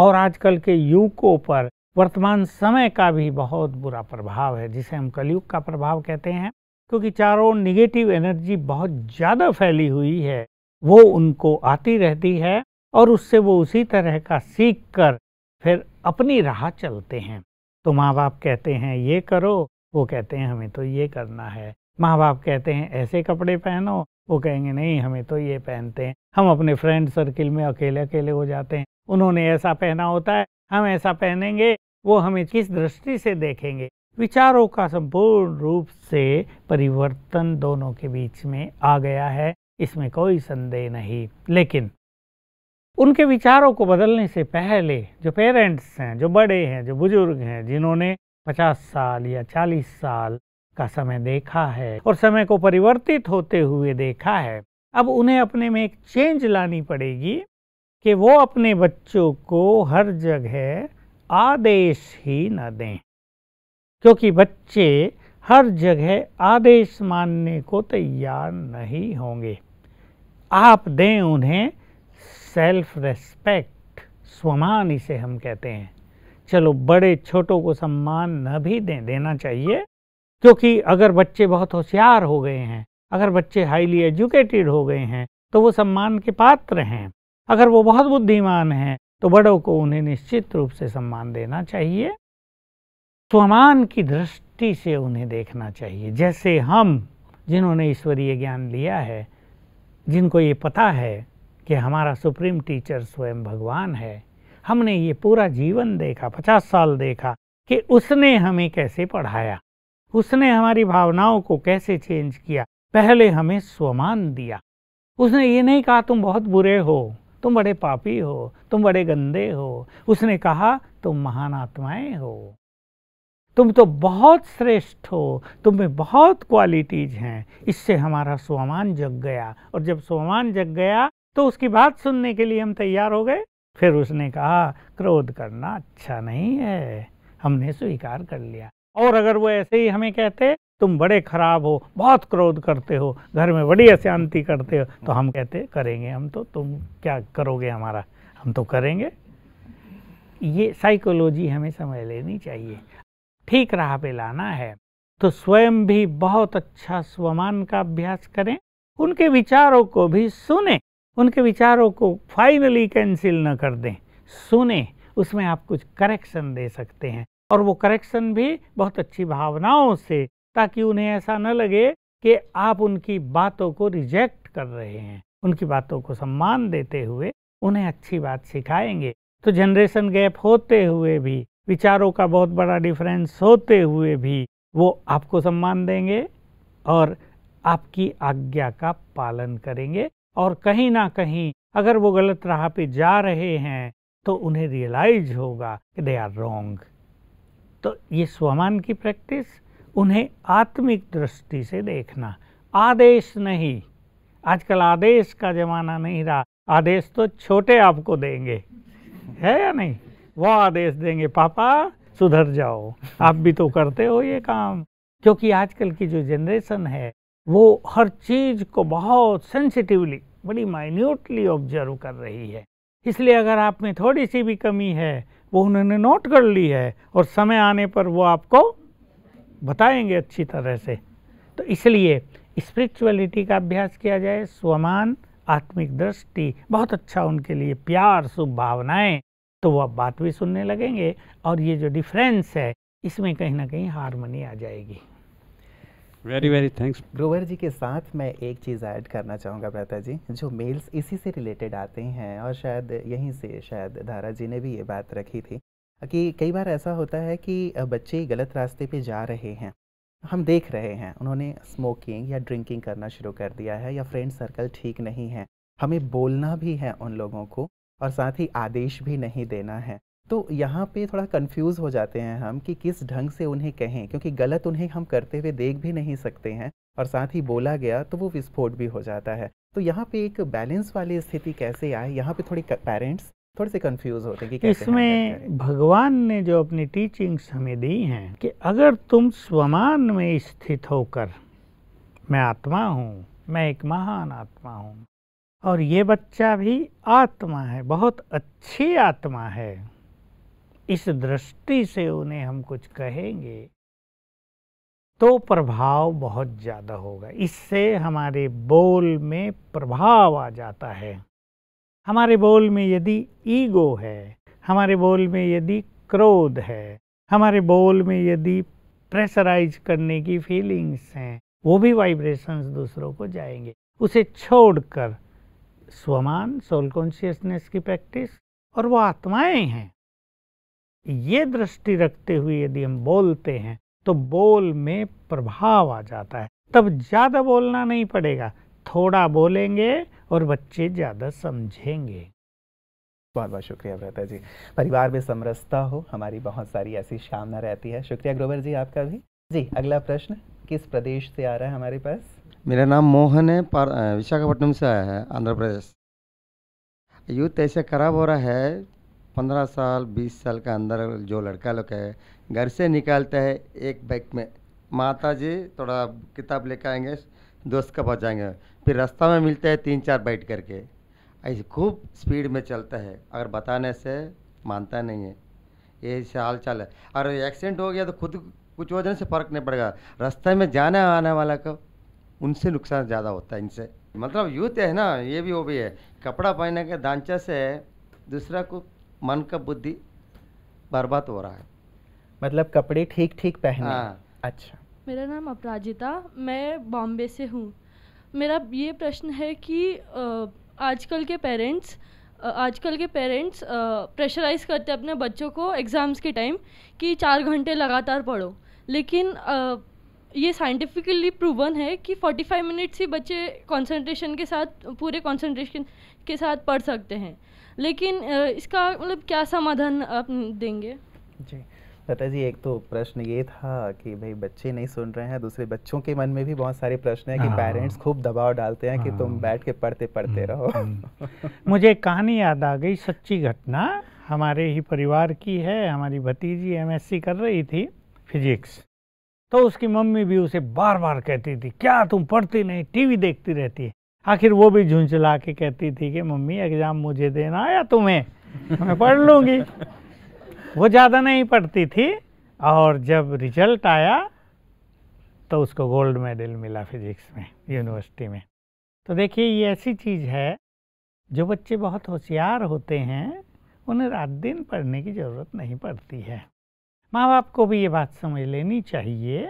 और आजकल के युवकों पर वर्तमान समय का भी बहुत बुरा प्रभाव है जिसे हम कलयुग का प्रभाव कहते हैं क्योंकि चारों निगेटिव एनर्जी बहुत ज़्यादा फैली हुई है वो उनको आती रहती है और उससे वो उसी तरह का सीख कर फिर अपनी राह चलते हैं तो माँ बाप कहते हैं ये करो वो कहते हैं हमें तो ये करना है माँ बाप कहते हैं ऐसे कपड़े पहनो वो कहेंगे नहीं हमें तो ये पहनते हैं हम अपने फ्रेंड सर्किल में अकेले अकेले हो जाते हैं उन्होंने ऐसा पहना होता है हम ऐसा पहनेंगे वो हमें किस दृष्टि से देखेंगे विचारों का संपूर्ण रूप से परिवर्तन दोनों के बीच में आ गया है इसमें कोई संदेह नहीं लेकिन उनके विचारों को बदलने से पहले जो पेरेंट्स हैं जो बड़े हैं जो बुजुर्ग हैं जिन्होंने 50 साल या 40 साल का समय देखा है और समय को परिवर्तित होते हुए देखा है अब उन्हें अपने में एक चेंज लानी पड़ेगी कि वो अपने बच्चों को हर जगह आदेश ही न दें क्योंकि बच्चे हर जगह आदेश मानने को तैयार नहीं होंगे आप दें उन्हें सेल्फ रेस्पेक्ट स्वमान इसे हम कहते हैं चलो बड़े छोटों को सम्मान न भी दें देना चाहिए क्योंकि अगर बच्चे बहुत होशियार हो गए हैं अगर बच्चे हाईली एजुकेटेड हो गए हैं तो वो सम्मान के पात्र हैं अगर वो बहुत बुद्धिमान हैं तो बड़ों को उन्हें निश्चित रूप से सम्मान देना चाहिए स्वमान की दृष्टि से उन्हें देखना चाहिए जैसे हम जिन्होंने ईश्वरीय ज्ञान लिया है जिनको ये पता है कि हमारा सुप्रीम टीचर स्वयं भगवान है हमने ये पूरा जीवन देखा पचास साल देखा कि उसने हमें कैसे पढ़ाया उसने हमारी भावनाओं को कैसे चेंज किया पहले हमें स्वमान दिया उसने ये नहीं कहा तुम बहुत बुरे हो तुम बड़े पापी हो तुम बड़े गंदे हो उसने कहा तुम महान आत्माएं हो तुम तो बहुत श्रेष्ठ हो तुम में बहुत क्वालिटीज हैं इससे हमारा स्वमान जग गया और जब स्वमान जग गया तो उसकी बात सुनने के लिए हम तैयार हो गए फिर उसने कहा क्रोध करना अच्छा नहीं है हमने स्वीकार कर लिया और अगर वो ऐसे ही हमें कहते तुम बड़े खराब हो बहुत क्रोध करते हो घर में बड़ी अशांति करते हो तो हम कहते करेंगे हम तो तुम क्या करोगे हमारा हम तो करेंगे ये साइकोलॉजी हमें समझ लेनी चाहिए ठीक राह पे लाना है तो स्वयं भी बहुत अच्छा स्वमान का अभ्यास करें उनके विचारों को भी सुने उनके विचारों को फाइनली कैंसिल न कर दें सुने उसमें आप कुछ करेक्शन दे सकते हैं और वो करेक्शन भी बहुत अच्छी भावनाओं से ताकि उन्हें ऐसा न लगे कि आप उनकी बातों को रिजेक्ट कर रहे हैं उनकी बातों को सम्मान देते हुए उन्हें अच्छी बात सिखाएंगे तो जनरेशन गैप होते हुए भी विचारों का बहुत बड़ा डिफरेंस होते हुए भी वो आपको सम्मान देंगे और आपकी आज्ञा का पालन करेंगे और कहीं ना कहीं अगर वो गलत राह पे जा रहे हैं तो उन्हें रियलाइज होगा कि दे आर रॉन्ग तो ये स्वमान की प्रैक्टिस उन्हें आत्मिक दृष्टि से देखना आदेश नहीं आजकल आदेश का ज़माना नहीं रहा आदेश तो छोटे आपको देंगे है या नहीं वो आदेश देंगे पापा सुधर जाओ आप भी तो करते हो ये काम क्योंकि आजकल की जो जनरेशन है वो हर चीज़ को बहुत सेंसिटिवली बड़ी माइन्यूटली ऑब्जर्व कर रही है इसलिए अगर आप में थोड़ी सी भी कमी है वो उन्होंने नोट कर ली है और समय आने पर वो आपको बताएंगे अच्छी तरह से तो इसलिए स्पिरिचुअलिटी का अभ्यास किया जाए स्वमान आत्मिक दृष्टि बहुत अच्छा उनके लिए प्यार शुभ भावनाएँ तो वो बात भी सुनने लगेंगे और ये जो डिफरेंस है इसमें कहीं ना कहीं हारमोनी आ जाएगी very very thanks Grover ji के साथ मैं एक चीज़ ऐड करना चाहूँगा प्रता जी जो मेल्स इसी से रिलेटेड आते हैं और शायद यहीं से शायद धारा जी ने भी ये बात रखी थी कि कई बार ऐसा होता है कि बच्चे गलत रास्ते पे जा रहे हैं हम देख रहे हैं उन्होंने स्मोकिंग या ड्रिंकिंग करना शुरू कर दिया है या फ्रेंड सर्कल ठीक नहीं है हमें बोलना भी है उन लोगों को और साथ ही आदेश भी नहीं देना है तो यहाँ पे थोड़ा कंफ्यूज हो जाते हैं हम कि किस ढंग से उन्हें कहें क्योंकि गलत उन्हें हम करते हुए देख भी नहीं सकते हैं और साथ ही बोला गया तो वो विस्फोट भी हो जाता है तो यहाँ पे एक बैलेंस वाली स्थिति कैसे आए यहाँ पे थोड़ी पेरेंट्स थोड़े से कंफ्यूज होते हैं कि इसमें भगवान ने जो अपनी टीचिंग्स हमें दी हैं कि अगर तुम स्वमान में स्थित होकर मैं आत्मा हूँ मैं एक महान आत्मा हूँ और ये बच्चा भी आत्मा है बहुत अच्छी आत्मा है इस दृष्टि से उन्हें हम कुछ कहेंगे तो प्रभाव बहुत ज़्यादा होगा इससे हमारे बोल में प्रभाव आ जाता है हमारे बोल में यदि ईगो है हमारे बोल में यदि क्रोध है हमारे बोल में यदि प्रेशराइज करने की फीलिंग्स हैं वो भी वाइब्रेशंस दूसरों को जाएंगे उसे छोड़कर स्वमान सोल कॉन्शियसनेस की प्रैक्टिस और वो आत्माएं हैं ये दृष्टि रखते हुए यदि हम बोलते हैं तो बोल में प्रभाव आ जाता है तब ज़्यादा बोलना नहीं पड़ेगा थोड़ा बोलेंगे और बच्चे ज़्यादा समझेंगे बहुत बहुत शुक्रिया व्रता जी परिवार में समरसता हो हमारी बहुत सारी ऐसी शामना रहती है शुक्रिया ग्रोवर जी आपका भी जी अगला प्रश्न किस प्रदेश से आ रहा है हमारे पास मेरा नाम मोहन है विशाखापट्टनम से आया है आंध्र प्रदेश यूथ ऐसे खराब हो रहा है पंद्रह साल बीस साल का अंदर जो लड़का लोग है घर से निकालता है एक बैग में माता जी थोड़ा किताब लेकर आएंगे दोस्त का पास जाएंगे फिर रास्ता में मिलता है तीन चार बैठ करके ऐसे खूब स्पीड में चलता है अगर बताने से मानता नहीं है ये हाल चाल है और एक्सीडेंट हो गया तो खुद कुछ वजह से फ़र्क नहीं पड़ेगा रास्ते में जाने आने वाला को उनसे नुकसान ज़्यादा होता है इनसे मतलब यूथ है ना ये भी वो भी है कपड़ा पहनने के ढांचा से दूसरा को मन का बुद्धि बर्बाद हो रहा है मतलब कपड़े ठीक ठीक पहने हाँ। अच्छा मेरा नाम अपराजिता मैं बॉम्बे से हूँ मेरा ये प्रश्न है कि आजकल के पेरेंट्स आजकल के पेरेंट्स प्रेशराइज करते अपने बच्चों को एग्ज़ाम्स के टाइम कि चार घंटे लगातार पढ़ो लेकिन आ, ये साइंटिफिकली प्रूवन है कि 45 मिनट्स ही बच्चे कंसंट्रेशन के साथ पूरे कंसंट्रेशन के साथ पढ़ सकते हैं लेकिन इसका मतलब क्या समाधान आप देंगे जी लता जी एक तो प्रश्न ये था कि भाई बच्चे नहीं सुन रहे हैं दूसरे बच्चों के मन में भी बहुत सारे प्रश्न हैं कि पेरेंट्स हाँ। खूब दबाव डालते हैं कि तुम हाँ। बैठ के पढ़ते पढ़ते हम्म, रहो हम्म। मुझे एक कहानी याद आ गई सच्ची घटना हमारे ही परिवार की है हमारी भतीजी एम कर रही थी फिजिक्स तो उसकी मम्मी भी उसे बार बार कहती थी क्या तुम पढ़ती नहीं टीवी देखती रहती है आखिर वो भी झुंझला के कहती थी कि मम्मी एग्ज़ाम मुझे देना या तुम्हें मैं पढ़ लूँगी वो ज़्यादा नहीं पढ़ती थी और जब रिजल्ट आया तो उसको गोल्ड मेडल मिला फिज़िक्स में यूनिवर्सिटी में तो देखिए ये ऐसी चीज़ है जो बच्चे बहुत होशियार होते हैं उन्हें रात दिन पढ़ने की ज़रूरत नहीं पड़ती है माँ बाप को भी ये बात समझ लेनी चाहिए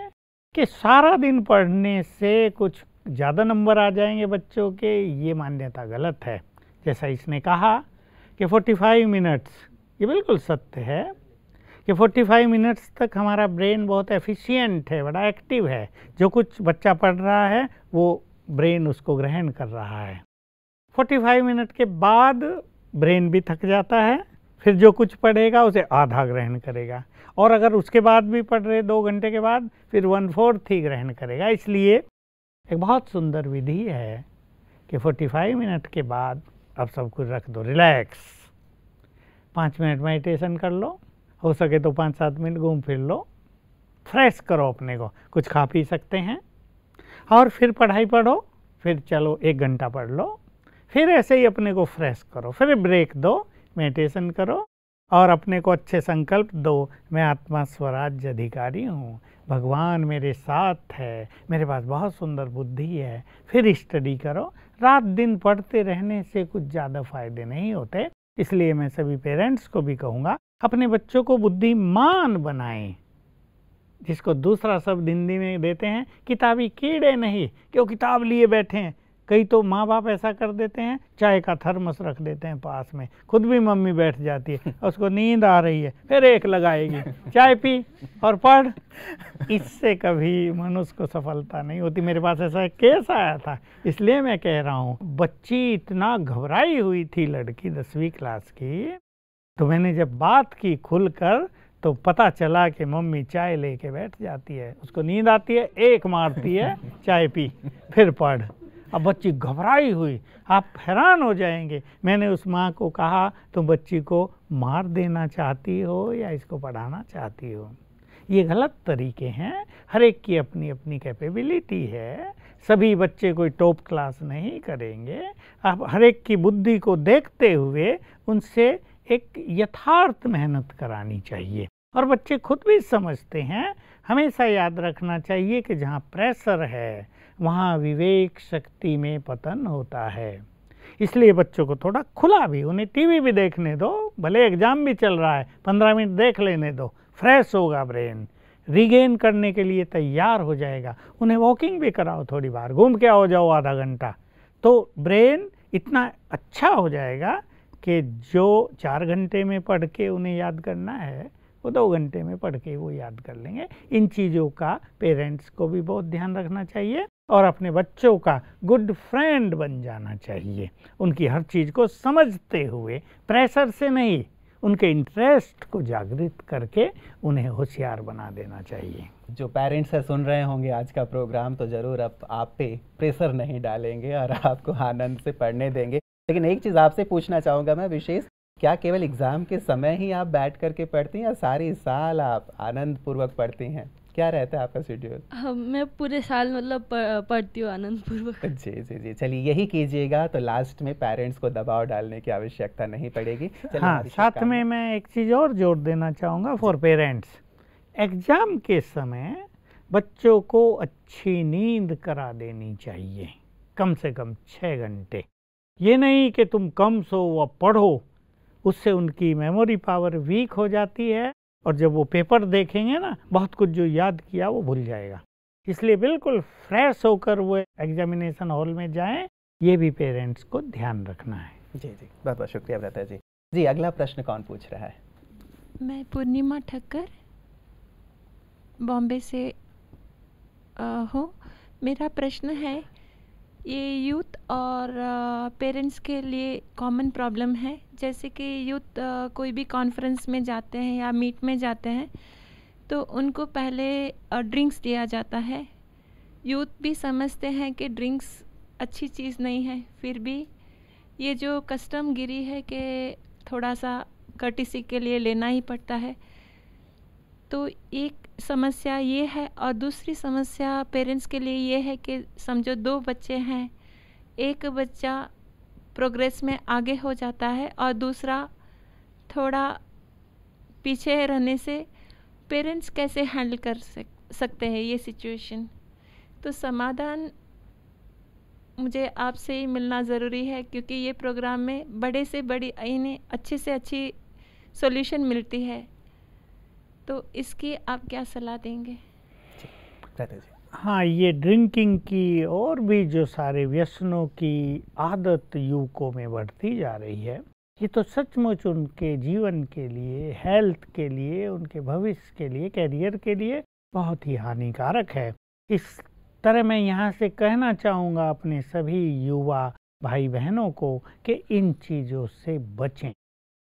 कि सारा दिन पढ़ने से कुछ ज़्यादा नंबर आ जाएंगे बच्चों के ये मान्यता गलत है जैसा इसने कहा कि 45 मिनट्स ये बिल्कुल सत्य है कि 45 मिनट्स तक हमारा ब्रेन बहुत एफिशिएंट है बड़ा एक्टिव है जो कुछ बच्चा पढ़ रहा है वो ब्रेन उसको ग्रहण कर रहा है 45 मिनट के बाद ब्रेन भी थक जाता है फिर जो कुछ पढ़ेगा उसे आधा ग्रहण करेगा और अगर उसके बाद भी पढ़ रहे दो घंटे के बाद फिर वन फोर्थ ही ग्रहण करेगा इसलिए एक बहुत सुंदर विधि है कि 45 मिनट के बाद अब सब कुछ रख दो रिलैक्स पाँच मिनट मेडिटेशन कर लो हो सके तो पाँच सात मिनट घूम फिर लो फ्रेश करो अपने को कुछ खा पी सकते हैं और फिर पढ़ाई पढ़ो फिर चलो एक घंटा पढ़ लो फिर ऐसे ही अपने को फ्रेश करो फिर ब्रेक दो मेडिटेशन करो और अपने को अच्छे संकल्प दो मैं आत्मा स्वराज्य अधिकारी हूँ भगवान मेरे साथ है मेरे पास बहुत सुंदर बुद्धि है फिर स्टडी करो रात दिन पढ़ते रहने से कुछ ज़्यादा फायदे नहीं होते इसलिए मैं सभी पेरेंट्स को भी कहूँगा अपने बच्चों को बुद्धिमान बनाएं जिसको दूसरा शब्द हिंदी में देते हैं किताबी कीड़े नहीं क्यों किताब लिए बैठे हैं कई तो माँ बाप ऐसा कर देते हैं चाय का थर्मस रख देते हैं पास में खुद भी मम्मी बैठ जाती है उसको नींद आ रही है फिर एक लगाएगी चाय पी और पढ़ इससे कभी मनुष्य को सफलता नहीं होती मेरे पास ऐसा केस आया था इसलिए मैं कह रहा हूँ बच्ची इतना घबराई हुई थी लड़की दसवीं क्लास की तो मैंने जब बात की खुलकर तो पता चला कि मम्मी चाय लेके बैठ जाती है उसको नींद आती है एक मारती है चाय पी फिर पढ़ अब बच्ची घबराई हुई आप हैरान हो जाएंगे मैंने उस माँ को कहा तुम बच्ची को मार देना चाहती हो या इसको पढ़ाना चाहती हो ये गलत तरीके हैं हर एक की अपनी अपनी कैपेबिलिटी है सभी बच्चे कोई टॉप क्लास नहीं करेंगे आप हर एक की बुद्धि को देखते हुए उनसे एक यथार्थ मेहनत करानी चाहिए और बच्चे खुद भी समझते हैं हमेशा याद रखना चाहिए कि जहाँ प्रेशर है वहाँ विवेक शक्ति में पतन होता है इसलिए बच्चों को थोड़ा खुला भी उन्हें टीवी भी देखने दो भले एग्जाम भी चल रहा है पंद्रह मिनट देख लेने दो फ्रेश होगा ब्रेन रिगेन करने के लिए तैयार हो जाएगा उन्हें वॉकिंग भी कराओ थोड़ी बार घूम के आओ जाओ आधा घंटा तो ब्रेन इतना अच्छा हो जाएगा कि जो चार घंटे में पढ़ के उन्हें याद करना है वो दो घंटे में पढ़ के वो याद कर लेंगे इन चीज़ों का पेरेंट्स को भी बहुत ध्यान रखना चाहिए और अपने बच्चों का गुड फ्रेंड बन जाना चाहिए उनकी हर चीज़ को समझते हुए प्रेशर से नहीं उनके इंटरेस्ट को जागृत करके उन्हें होशियार बना देना चाहिए जो पेरेंट्स है सुन रहे होंगे आज का प्रोग्राम तो ज़रूर अब आप, पे प्रेशर नहीं डालेंगे और आपको आनंद से पढ़ने देंगे लेकिन एक चीज़ आपसे पूछना चाहूँगा मैं विशेष क्या केवल एग्ज़ाम के समय ही आप बैठ करके पढ़ती हैं या सारे साल आप आनंद पूर्वक पढ़ती हैं क्या रहता है आपका शेड्यूल मैं पूरे साल मतलब पढ़ती हूँ आनंद पूर्वक जी जी जी चलिए यही कीजिएगा तो लास्ट में पेरेंट्स को दबाव डालने की आवश्यकता नहीं पड़ेगी हाँ साथ में मैं एक चीज़ और जोर देना चाहूँगा फॉर पेरेंट्स एग्ज़ाम के समय बच्चों को अच्छी नींद करा देनी चाहिए कम से कम छः घंटे ये नहीं कि तुम कम सो व पढ़ो उससे उनकी मेमोरी पावर वीक हो जाती है और जब वो पेपर देखेंगे ना बहुत कुछ जो याद किया वो भूल जाएगा इसलिए बिल्कुल फ्रेश होकर वो एग्जामिनेशन हॉल में जाएं ये भी पेरेंट्स को ध्यान रखना है जी जी बहुत बहुत शुक्रिया व्रता जी जी अगला प्रश्न कौन पूछ रहा है मैं पूर्णिमा ठक्कर बॉम्बे से हूँ मेरा प्रश्न है ये यूथ और पेरेंट्स के लिए कॉमन प्रॉब्लम है जैसे कि यूथ कोई भी कॉन्फ्रेंस में जाते हैं या मीट में जाते हैं तो उनको पहले ड्रिंक्स दिया जाता है यूथ भी समझते हैं कि ड्रिंक्स अच्छी चीज़ नहीं है फिर भी ये जो कस्टम गिरी है कि थोड़ा सा कर्टिसी के लिए लेना ही पड़ता है तो एक समस्या ये है और दूसरी समस्या पेरेंट्स के लिए ये है कि समझो दो बच्चे हैं एक बच्चा प्रोग्रेस में आगे हो जाता है और दूसरा थोड़ा पीछे रहने से पेरेंट्स कैसे हैंडल कर सक सकते हैं ये सिचुएशन तो समाधान मुझे आपसे ही मिलना ज़रूरी है क्योंकि ये प्रोग्राम में बड़े से बड़ी इन्हें अच्छे से अच्छी सॉल्यूशन मिलती है तो इसकी आप क्या सलाह देंगे हाँ ये ड्रिंकिंग की और भी जो सारे व्यसनों की आदत युवकों में बढ़ती जा रही है ये तो सचमुच उनके जीवन के लिए हेल्थ के लिए उनके भविष्य के लिए कैरियर के लिए बहुत ही हानिकारक है इस तरह मैं यहाँ से कहना चाहूँगा अपने सभी युवा भाई बहनों को कि इन चीज़ों से बचें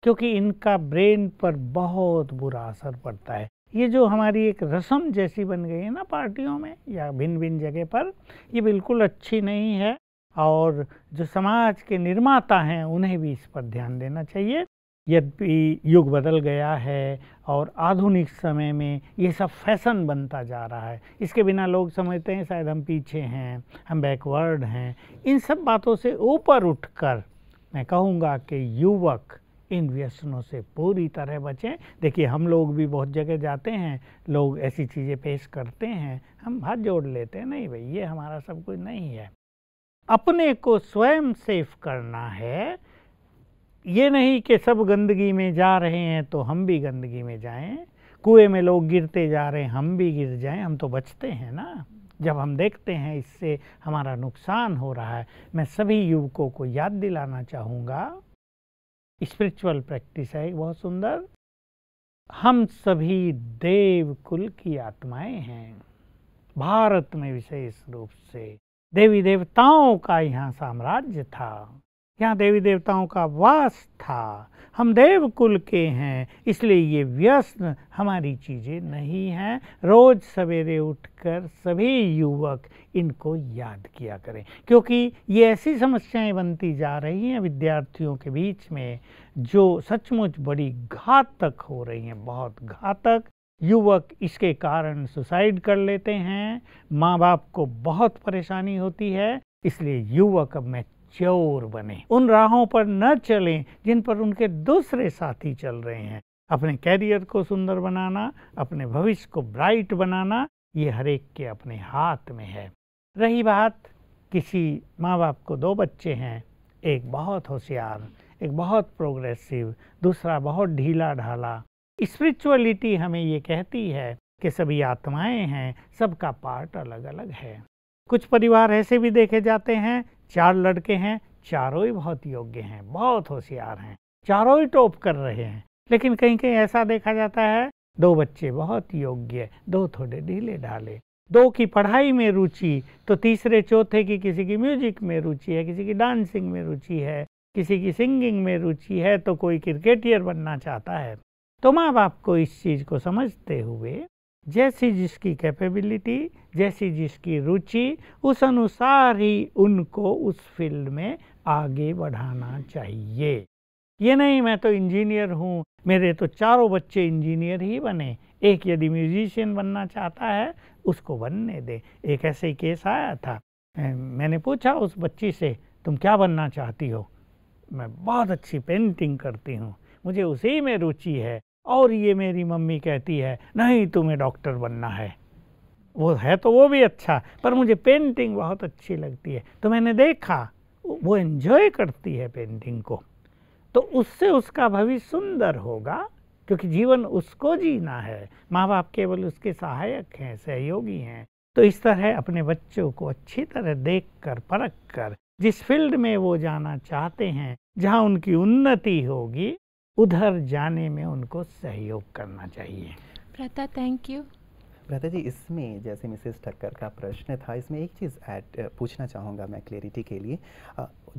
क्योंकि इनका ब्रेन पर बहुत बुरा असर पड़ता है ये जो हमारी एक रस्म जैसी बन गई है ना पार्टियों में या भिन्न भिन्न जगह पर ये बिल्कुल अच्छी नहीं है और जो समाज के निर्माता हैं उन्हें भी इस पर ध्यान देना चाहिए यद्यपि युग बदल गया है और आधुनिक समय में ये सब फैशन बनता जा रहा है इसके बिना लोग समझते हैं शायद हम पीछे हैं हम बैकवर्ड हैं इन सब बातों से ऊपर उठकर मैं कहूँगा कि युवक इन व्यसनों से पूरी तरह बचें देखिए हम लोग भी बहुत जगह जाते हैं लोग ऐसी चीज़ें पेश करते हैं हम हाथ जोड़ लेते हैं नहीं भाई ये हमारा सब कुछ नहीं है अपने को स्वयं सेफ करना है ये नहीं कि सब गंदगी में जा रहे हैं तो हम भी गंदगी में जाएं कुएं में लोग गिरते जा रहे हैं हम भी गिर जाएं हम तो बचते हैं ना जब हम देखते हैं इससे हमारा नुकसान हो रहा है मैं सभी युवकों को याद दिलाना चाहूँगा स्पिरिचुअल प्रैक्टिस है बहुत सुंदर हम सभी देव कुल की आत्माएं हैं भारत में विशेष रूप से देवी देवताओं का यहाँ साम्राज्य था यहाँ देवी देवताओं का वास था हम देव कुल के हैं इसलिए ये व्यस्त हमारी चीज़ें नहीं हैं रोज़ सवेरे उठकर सभी युवक इनको याद किया करें क्योंकि ये ऐसी समस्याएं बनती जा रही हैं विद्यार्थियों के बीच में जो सचमुच बड़ी घातक हो रही हैं बहुत घातक युवक इसके कारण सुसाइड कर लेते हैं माँ बाप को बहुत परेशानी होती है इसलिए युवक अब मैं चोर बने उन राहों पर न चलें जिन पर उनके दूसरे साथी चल रहे हैं अपने कैरियर को सुंदर बनाना अपने भविष्य को ब्राइट बनाना ये हर एक के अपने हाथ में है रही बात किसी माँ बाप को दो बच्चे हैं एक बहुत होशियार एक बहुत प्रोग्रेसिव दूसरा बहुत ढीला ढाला स्पिरिचुअलिटी हमें ये कहती है कि सभी आत्माएं हैं सबका पार्ट अलग अलग है कुछ परिवार ऐसे भी देखे जाते हैं चार लड़के हैं चारों ही बहुत योग्य हैं बहुत होशियार हैं चारों ही टॉप कर रहे हैं लेकिन कहीं कहीं ऐसा देखा जाता है दो बच्चे बहुत योग्य दो थोड़े ढीले ढाले दो की पढ़ाई में रुचि तो तीसरे चौथे की किसी की म्यूजिक में रुचि है किसी की डांसिंग में रुचि है किसी की सिंगिंग में रुचि है तो कोई क्रिकेटियर बनना चाहता है तो माँ बाप को इस चीज़ को समझते हुए जैसी जिसकी कैपेबिलिटी जैसी जिसकी रुचि उस अनुसार ही उनको उस फील्ड में आगे बढ़ाना चाहिए ये नहीं मैं तो इंजीनियर हूँ मेरे तो चारों बच्चे इंजीनियर ही बने एक यदि म्यूजिशियन बनना चाहता है उसको बनने दे एक ऐसे ही केस आया था मैंने पूछा उस बच्ची से तुम क्या बनना चाहती हो मैं बहुत अच्छी पेंटिंग करती हूँ मुझे उसी में रुचि है और ये मेरी मम्मी कहती है नहीं तुम्हें डॉक्टर बनना है वो है तो वो भी अच्छा पर मुझे पेंटिंग बहुत अच्छी लगती है तो मैंने देखा वो एन्जॉय करती है पेंटिंग को तो उससे उसका भविष्य सुंदर होगा क्योंकि जीवन उसको जीना है माँ बाप केवल उसके सहायक हैं सहयोगी हैं तो इस तरह अपने बच्चों को अच्छी तरह देख कर परख कर जिस फील्ड में वो जाना चाहते हैं जहाँ उनकी उन्नति होगी उधर जाने में उनको सहयोग करना चाहिए प्रता थैंक यू प्रता जी इसमें जैसे मिसेस ठक्कर का प्रश्न था इसमें एक चीज़ ऐड पूछना चाहूँगा मैं क्लेरिटी के लिए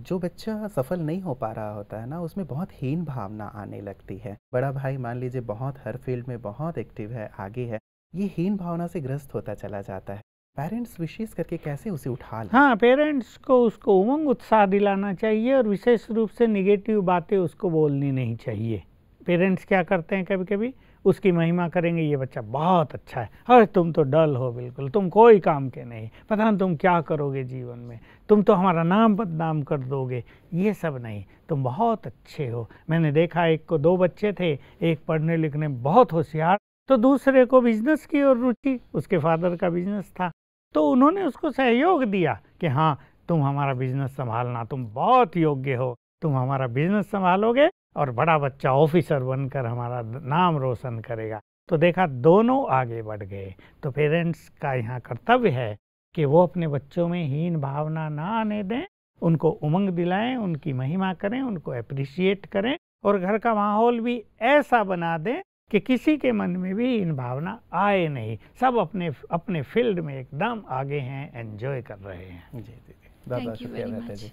जो बच्चा सफल नहीं हो पा रहा होता है ना उसमें बहुत हीन भावना आने लगती है बड़ा भाई मान लीजिए बहुत हर फील्ड में बहुत एक्टिव है आगे है ये हीन भावना से ग्रस्त होता चला जाता है पेरेंट्स विशेष करके कैसे उसे उठा लें हाँ पेरेंट्स को उसको उमंग उत्साह दिलाना चाहिए और विशेष रूप से निगेटिव बातें उसको बोलनी नहीं चाहिए पेरेंट्स क्या करते हैं कभी कभी उसकी महिमा करेंगे ये बच्चा बहुत अच्छा है अरे तुम तो डल हो बिल्कुल तुम कोई काम के नहीं पता ना तुम क्या करोगे जीवन में तुम तो हमारा नाम बदनाम कर दोगे ये सब नहीं तुम बहुत अच्छे हो मैंने देखा एक को दो बच्चे थे एक पढ़ने लिखने बहुत होशियार तो दूसरे को बिजनेस की ओर रुचि उसके फादर का बिजनेस था तो उन्होंने उसको सहयोग दिया कि हाँ तुम हमारा बिजनेस संभालना तुम बहुत योग्य हो तुम हमारा बिजनेस संभालोगे और बड़ा बच्चा ऑफिसर बनकर हमारा नाम रोशन करेगा तो देखा दोनों आगे बढ़ गए तो पेरेंट्स का यहाँ कर्तव्य है कि वो अपने बच्चों में हीन भावना ना आने दें उनको उमंग दिलाएं उनकी महिमा करें उनको अप्रिशिएट करें और घर का माहौल भी ऐसा बना दें कि किसी के मन में भी इन भावना आए नहीं सब अपने अपने फील्ड में एकदम आगे हैं एंजॉय कर रहे हैं जी जी बहुत बहुत शुक्रिया जी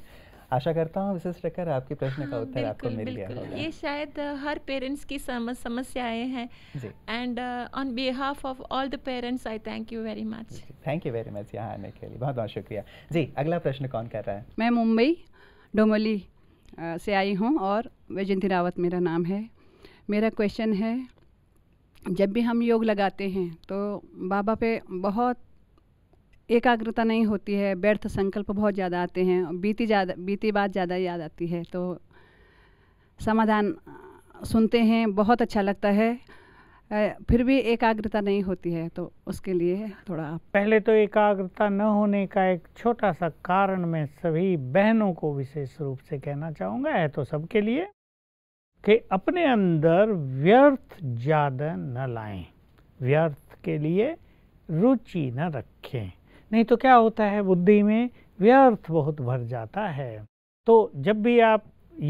आशा करता हूँ विशेष रखकर आपके प्रश्न का हाँ, उत्तर आपको मिल गया होगा ये शायद हर पेरेंट्स की समस्याएं हैं and on behalf of all the parents I thank you very much thank you very much यहाँ आने के लिए बहुत बहुत शुक्रिया जी अगला प्रश्न कौन कर रहा है मैं मुंबई डोमोली से आई हूँ और वैजयंती रावत मेरा नाम है मेरा क्वेश्चन है जब भी हम योग लगाते हैं तो बाबा पे बहुत एकाग्रता नहीं होती है व्यर्थ संकल्प बहुत ज़्यादा आते हैं बीती ज़्यादा बीती बात ज़्यादा याद आती है तो समाधान सुनते हैं बहुत अच्छा लगता है फिर भी एकाग्रता नहीं होती है तो उसके लिए थोड़ा पहले तो एकाग्रता न होने का एक छोटा सा कारण मैं सभी बहनों को विशेष रूप से कहना चाहूँगा है तो सबके लिए कि अपने अंदर व्यर्थ ज़्यादा न लाएं व्यर्थ के लिए रुचि न रखें नहीं तो क्या होता है बुद्धि में व्यर्थ बहुत भर जाता है तो जब भी आप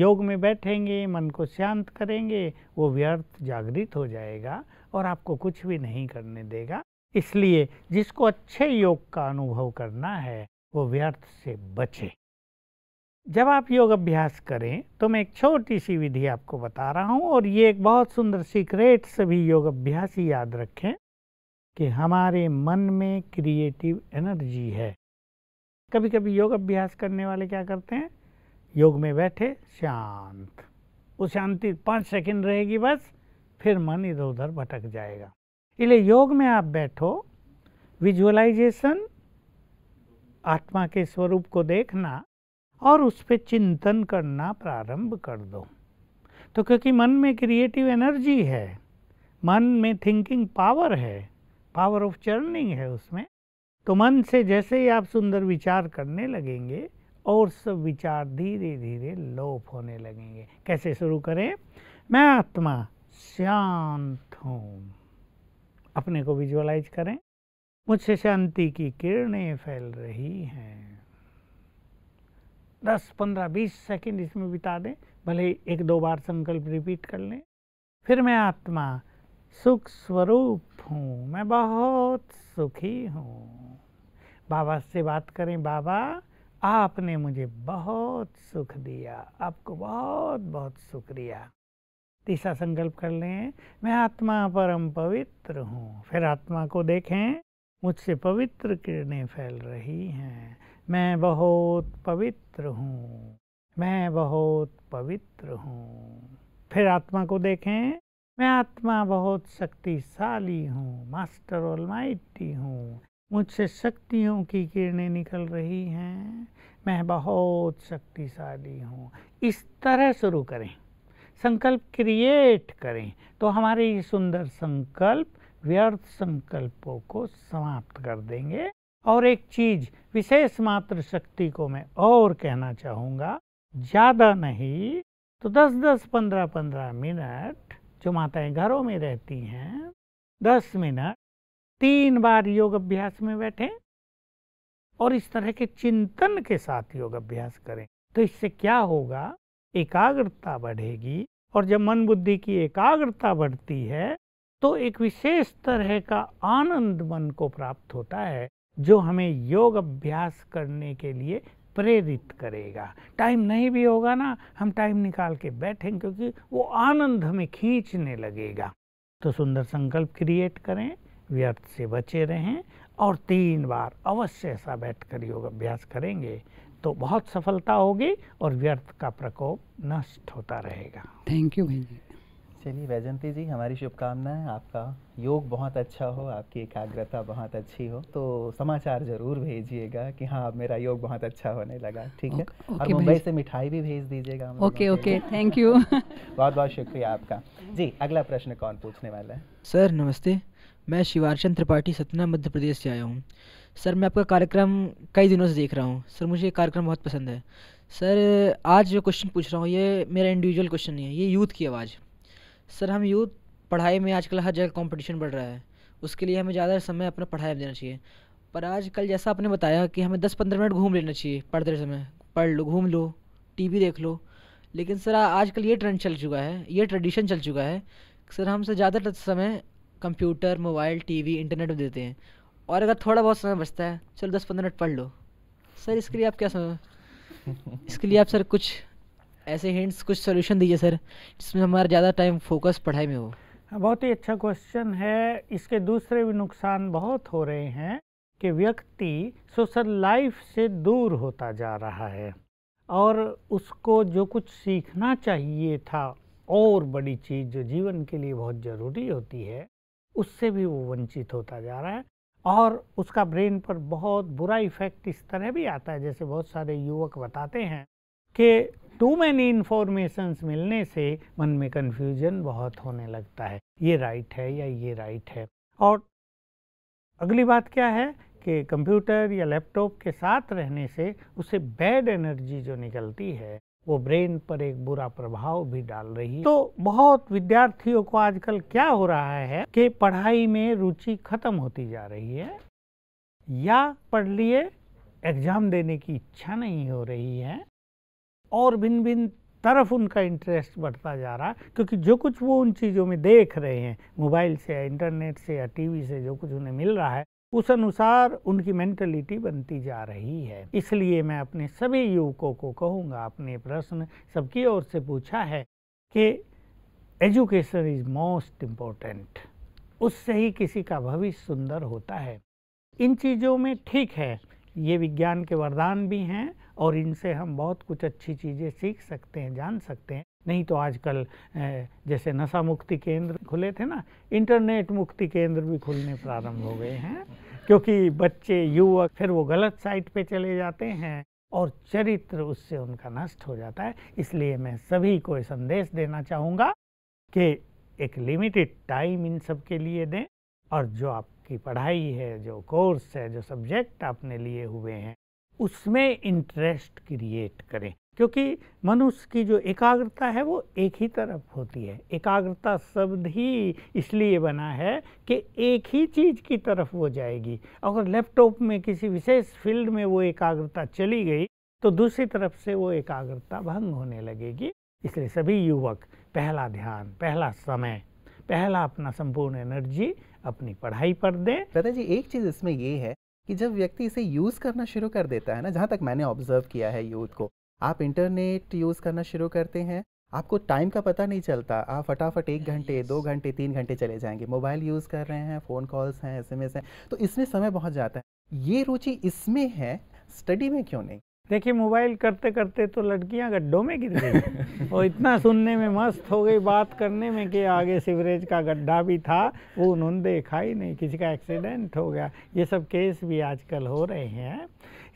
योग में बैठेंगे मन को शांत करेंगे वो व्यर्थ जागृत हो जाएगा और आपको कुछ भी नहीं करने देगा इसलिए जिसको अच्छे योग का अनुभव करना है वो व्यर्थ से बचे जब आप योग अभ्यास करें तो मैं एक छोटी सी विधि आपको बता रहा हूं और ये एक बहुत सुंदर सीक्रेट सभी योग अभ्यास ही याद रखें कि हमारे मन में क्रिएटिव एनर्जी है कभी कभी योग अभ्यास करने वाले क्या करते हैं योग में बैठे शांत वो शांति पाँच सेकंड रहेगी बस फिर मन इधर उधर भटक जाएगा इसलिए योग में आप बैठो विजुअलाइजेशन आत्मा के स्वरूप को देखना और उस पर चिंतन करना प्रारंभ कर दो तो क्योंकि मन में क्रिएटिव एनर्जी है मन में थिंकिंग पावर है पावर ऑफ चर्निंग है उसमें तो मन से जैसे ही आप सुंदर विचार करने लगेंगे और सब विचार धीरे धीरे लोप होने लगेंगे कैसे शुरू करें मैं आत्मा शांत हूँ अपने को विजुअलाइज करें मुझसे शांति की किरणें फैल रही हैं दस पंद्रह बीस सेकंड इसमें बिता दें भले एक दो बार संकल्प रिपीट कर लें फिर मैं आत्मा सुख स्वरूप हूँ मैं बहुत सुखी हूँ बाबा से बात करें बाबा आपने मुझे बहुत सुख दिया आपको बहुत बहुत शुक्रिया तीसरा संकल्प कर लें मैं आत्मा परम पवित्र हूँ फिर आत्मा को देखें मुझसे पवित्र किरणें फैल रही हैं मैं बहुत पवित्र हूँ मैं बहुत पवित्र हूँ फिर आत्मा को देखें मैं आत्मा बहुत शक्तिशाली हूँ मास्टर माइटी हूँ मुझसे शक्तियों की किरणें निकल रही हैं मैं बहुत शक्तिशाली हूँ इस तरह शुरू करें संकल्प क्रिएट करें तो हमारे ये सुंदर संकल्प व्यर्थ संकल्पों को समाप्त कर देंगे और एक चीज़ विशेष मात्र शक्ति को मैं और कहना चाहूँगा ज़्यादा नहीं तो 10 10 15 15 मिनट जो माताएं घरों में रहती हैं 10 मिनट तीन बार योग अभ्यास में बैठें और इस तरह के चिंतन के साथ योग अभ्यास करें तो इससे क्या होगा एकाग्रता बढ़ेगी और जब मन बुद्धि की एकाग्रता बढ़ती है तो एक विशेष तरह का आनंद मन को प्राप्त होता है जो हमें योग अभ्यास करने के लिए प्रेरित करेगा टाइम नहीं भी होगा ना हम टाइम निकाल के बैठें क्योंकि वो आनंद हमें खींचने लगेगा तो सुंदर संकल्प क्रिएट करें व्यर्थ से बचे रहें और तीन बार अवश्य ऐसा बैठ कर योग अभ्यास करेंगे तो बहुत सफलता होगी और व्यर्थ का प्रकोप नष्ट होता रहेगा थैंक यू जी चलिए वैजंती जी हमारी शुभकामनाएं आपका योग बहुत अच्छा हो आपकी एकाग्रता बहुत अच्छी हो तो समाचार ज़रूर भेजिएगा कि हाँ अब मेरा योग बहुत अच्छा होने लगा ठीक है और मुंबई से मिठाई भी भेज दीजिएगा ओके ओके थैंक यू बहुत बहुत शुक्रिया आपका जी अगला प्रश्न कौन पूछने वाला है सर नमस्ते मैं शिवारचंद त्रिपाठी सतना मध्य प्रदेश से आया हूँ सर मैं आपका कार्यक्रम कई दिनों से देख रहा हूँ सर मुझे ये कार्यक्रम बहुत पसंद है सर आज जो क्वेश्चन पूछ रहा हूँ ये मेरा इंडिविजुअल क्वेश्चन नहीं है ये यूथ की आवाज़ सर हम यूथ पढ़ाई में आजकल हर जगह कंपटीशन बढ़ रहा है उसके लिए हमें ज़्यादा समय अपना पढ़ाई में देना चाहिए पर आजकल जैसा आपने बताया कि हमें दस पंद्रह मिनट घूम लेना चाहिए पढ़ते समय पढ़ लो घूम लो टी देख लो लेकिन सर आजकल ये ट्रेंड चल चुका है ये ट्रेडिशन चल चुका है सर हमसे ज़्यादा समय कंप्यूटर मोबाइल टीवी इंटरनेट में देते हैं और अगर थोड़ा बहुत समय बचता है चलो दस पंद्रह मिनट पढ़ लो सर इसके लिए आप क्या समय इसके लिए आप सर कुछ ऐसे हिंट्स कुछ सोल्यूशन दीजिए सर जिसमें हमारा ज़्यादा टाइम फोकस पढ़ाई में हो हाँ, बहुत ही अच्छा क्वेश्चन है इसके दूसरे भी नुकसान बहुत हो रहे हैं कि व्यक्ति सोशल लाइफ से दूर होता जा रहा है और उसको जो कुछ सीखना चाहिए था और बड़ी चीज़ जो जीवन के लिए बहुत ज़रूरी होती है उससे भी वो वंचित होता जा रहा है और उसका ब्रेन पर बहुत बुरा इफेक्ट इस तरह भी आता है जैसे बहुत सारे युवक बताते हैं कि टू मैनी इन्फॉर्मेशंस मिलने से मन में कन्फ्यूजन बहुत होने लगता है ये राइट है या ये राइट है और अगली बात क्या है कि कंप्यूटर या लैपटॉप के साथ रहने से उसे बैड एनर्जी जो निकलती है वो ब्रेन पर एक बुरा प्रभाव भी डाल रही है तो बहुत विद्यार्थियों को आजकल क्या हो रहा है कि पढ़ाई में रुचि खत्म होती जा रही है या पढ़ लिए एग्जाम देने की इच्छा नहीं हो रही है और भिन्न भिन्न तरफ उनका इंटरेस्ट बढ़ता जा रहा है क्योंकि जो कुछ वो उन चीज़ों में देख रहे हैं मोबाइल से या इंटरनेट से या टीवी से जो कुछ उन्हें मिल रहा है उस अनुसार उनकी मेंटलिटी बनती जा रही है इसलिए मैं अपने सभी युवकों को कहूँगा आपने प्रश्न सबकी ओर से पूछा है कि एजुकेशन इज़ मोस्ट इम्पोर्टेंट उससे ही किसी का भविष्य सुंदर होता है इन चीज़ों में ठीक है ये विज्ञान के वरदान भी हैं और इनसे हम बहुत कुछ अच्छी चीज़ें सीख सकते हैं जान सकते हैं नहीं तो आजकल जैसे नशा मुक्ति केंद्र खुले थे ना इंटरनेट मुक्ति केंद्र भी खुलने प्रारंभ हो गए हैं क्योंकि बच्चे युवक फिर वो गलत साइट पे चले जाते हैं और चरित्र उससे उनका नष्ट हो जाता है इसलिए मैं सभी को संदेश देना चाहूँगा कि एक लिमिटेड टाइम इन सब के लिए दें और जो आपकी पढ़ाई है जो कोर्स है जो सब्जेक्ट आपने लिए हुए हैं उसमें इंटरेस्ट क्रिएट करें क्योंकि मनुष्य की जो एकाग्रता है वो एक ही तरफ होती है एकाग्रता शब्द ही इसलिए बना है कि एक ही चीज़ की तरफ वो जाएगी अगर लैपटॉप में किसी विशेष फील्ड में वो एकाग्रता चली गई तो दूसरी तरफ से वो एकाग्रता भंग होने लगेगी इसलिए सभी युवक पहला ध्यान पहला समय पहला अपना संपूर्ण एनर्जी अपनी पढ़ाई पर दें दादाजी एक चीज़ इसमें ये है कि जब व्यक्ति इसे यूज़ करना शुरू कर देता है ना जहाँ तक मैंने ऑब्जर्व किया है यूथ को आप इंटरनेट यूज़ करना शुरू करते हैं आपको टाइम का पता नहीं चलता आप फटाफट एक घंटे दो घंटे तीन घंटे चले जाएंगे मोबाइल यूज़ कर रहे हैं फ़ोन कॉल्स हैं एस हैं तो इसमें समय बहुत जाता है ये रुचि इसमें है स्टडी में क्यों नहीं देखिए मोबाइल करते करते तो लड़कियां गड्ढों में गिर गई और इतना सुनने में मस्त हो गई बात करने में कि आगे सिवरेज का गड्ढा भी था वो उन्होंने देखा ही नहीं किसी का एक्सीडेंट हो गया ये सब केस भी आजकल हो रहे हैं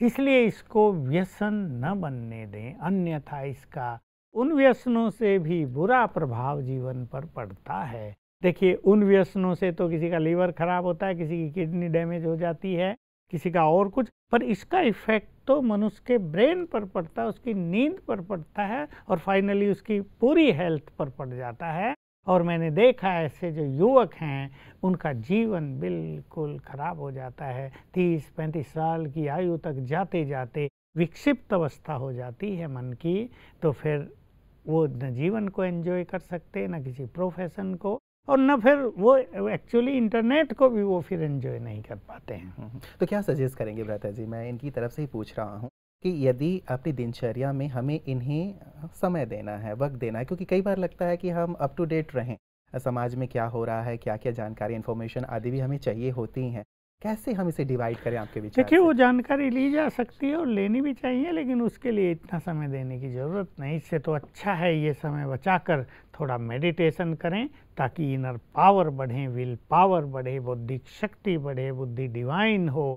इसलिए इसको व्यसन न बनने दें अन्यथा इसका उन व्यसनों से भी बुरा प्रभाव जीवन पर पड़ता है देखिए उन व्यसनों से तो किसी का लीवर खराब होता है किसी की किडनी डैमेज हो जाती है किसी का और कुछ पर इसका इफेक्ट तो मनुष्य के ब्रेन पर पड़ता है उसकी नींद पर पड़ता है और फाइनली उसकी पूरी हेल्थ पर पड़ जाता है और मैंने देखा ऐसे जो युवक हैं उनका जीवन बिल्कुल खराब हो जाता है तीस पैंतीस साल की आयु तक जाते जाते विक्षिप्त अवस्था हो जाती है मन की तो फिर वो न जीवन को एंजॉय कर सकते न किसी प्रोफेशन को और ना फिर वो एक्चुअली इंटरनेट को भी वो फिर एंजॉय नहीं कर पाते हैं हम्म, हम्म। तो क्या सजेस्ट करेंगे ब्रता जी मैं इनकी तरफ से ही पूछ रहा हूँ कि यदि अपनी दिनचर्या में हमें इन्हें समय देना है वक्त देना है क्योंकि कई बार लगता है कि हम अप टू डेट रहें समाज में क्या हो रहा है क्या क्या जानकारी इन्फॉर्मेशन आदि भी हमें चाहिए होती हैं कैसे हम इसे डिवाइड करें आपके विचार देखिए वो जानकारी ली जा सकती है और लेनी भी चाहिए लेकिन उसके लिए इतना समय देने की ज़रूरत नहीं इससे तो अच्छा है ये समय बचाकर थोड़ा मेडिटेशन करें ताकि इनर पावर बढ़े विल पावर बढ़े बुद्धिक शक्ति बढ़े बुद्धि डिवाइन हो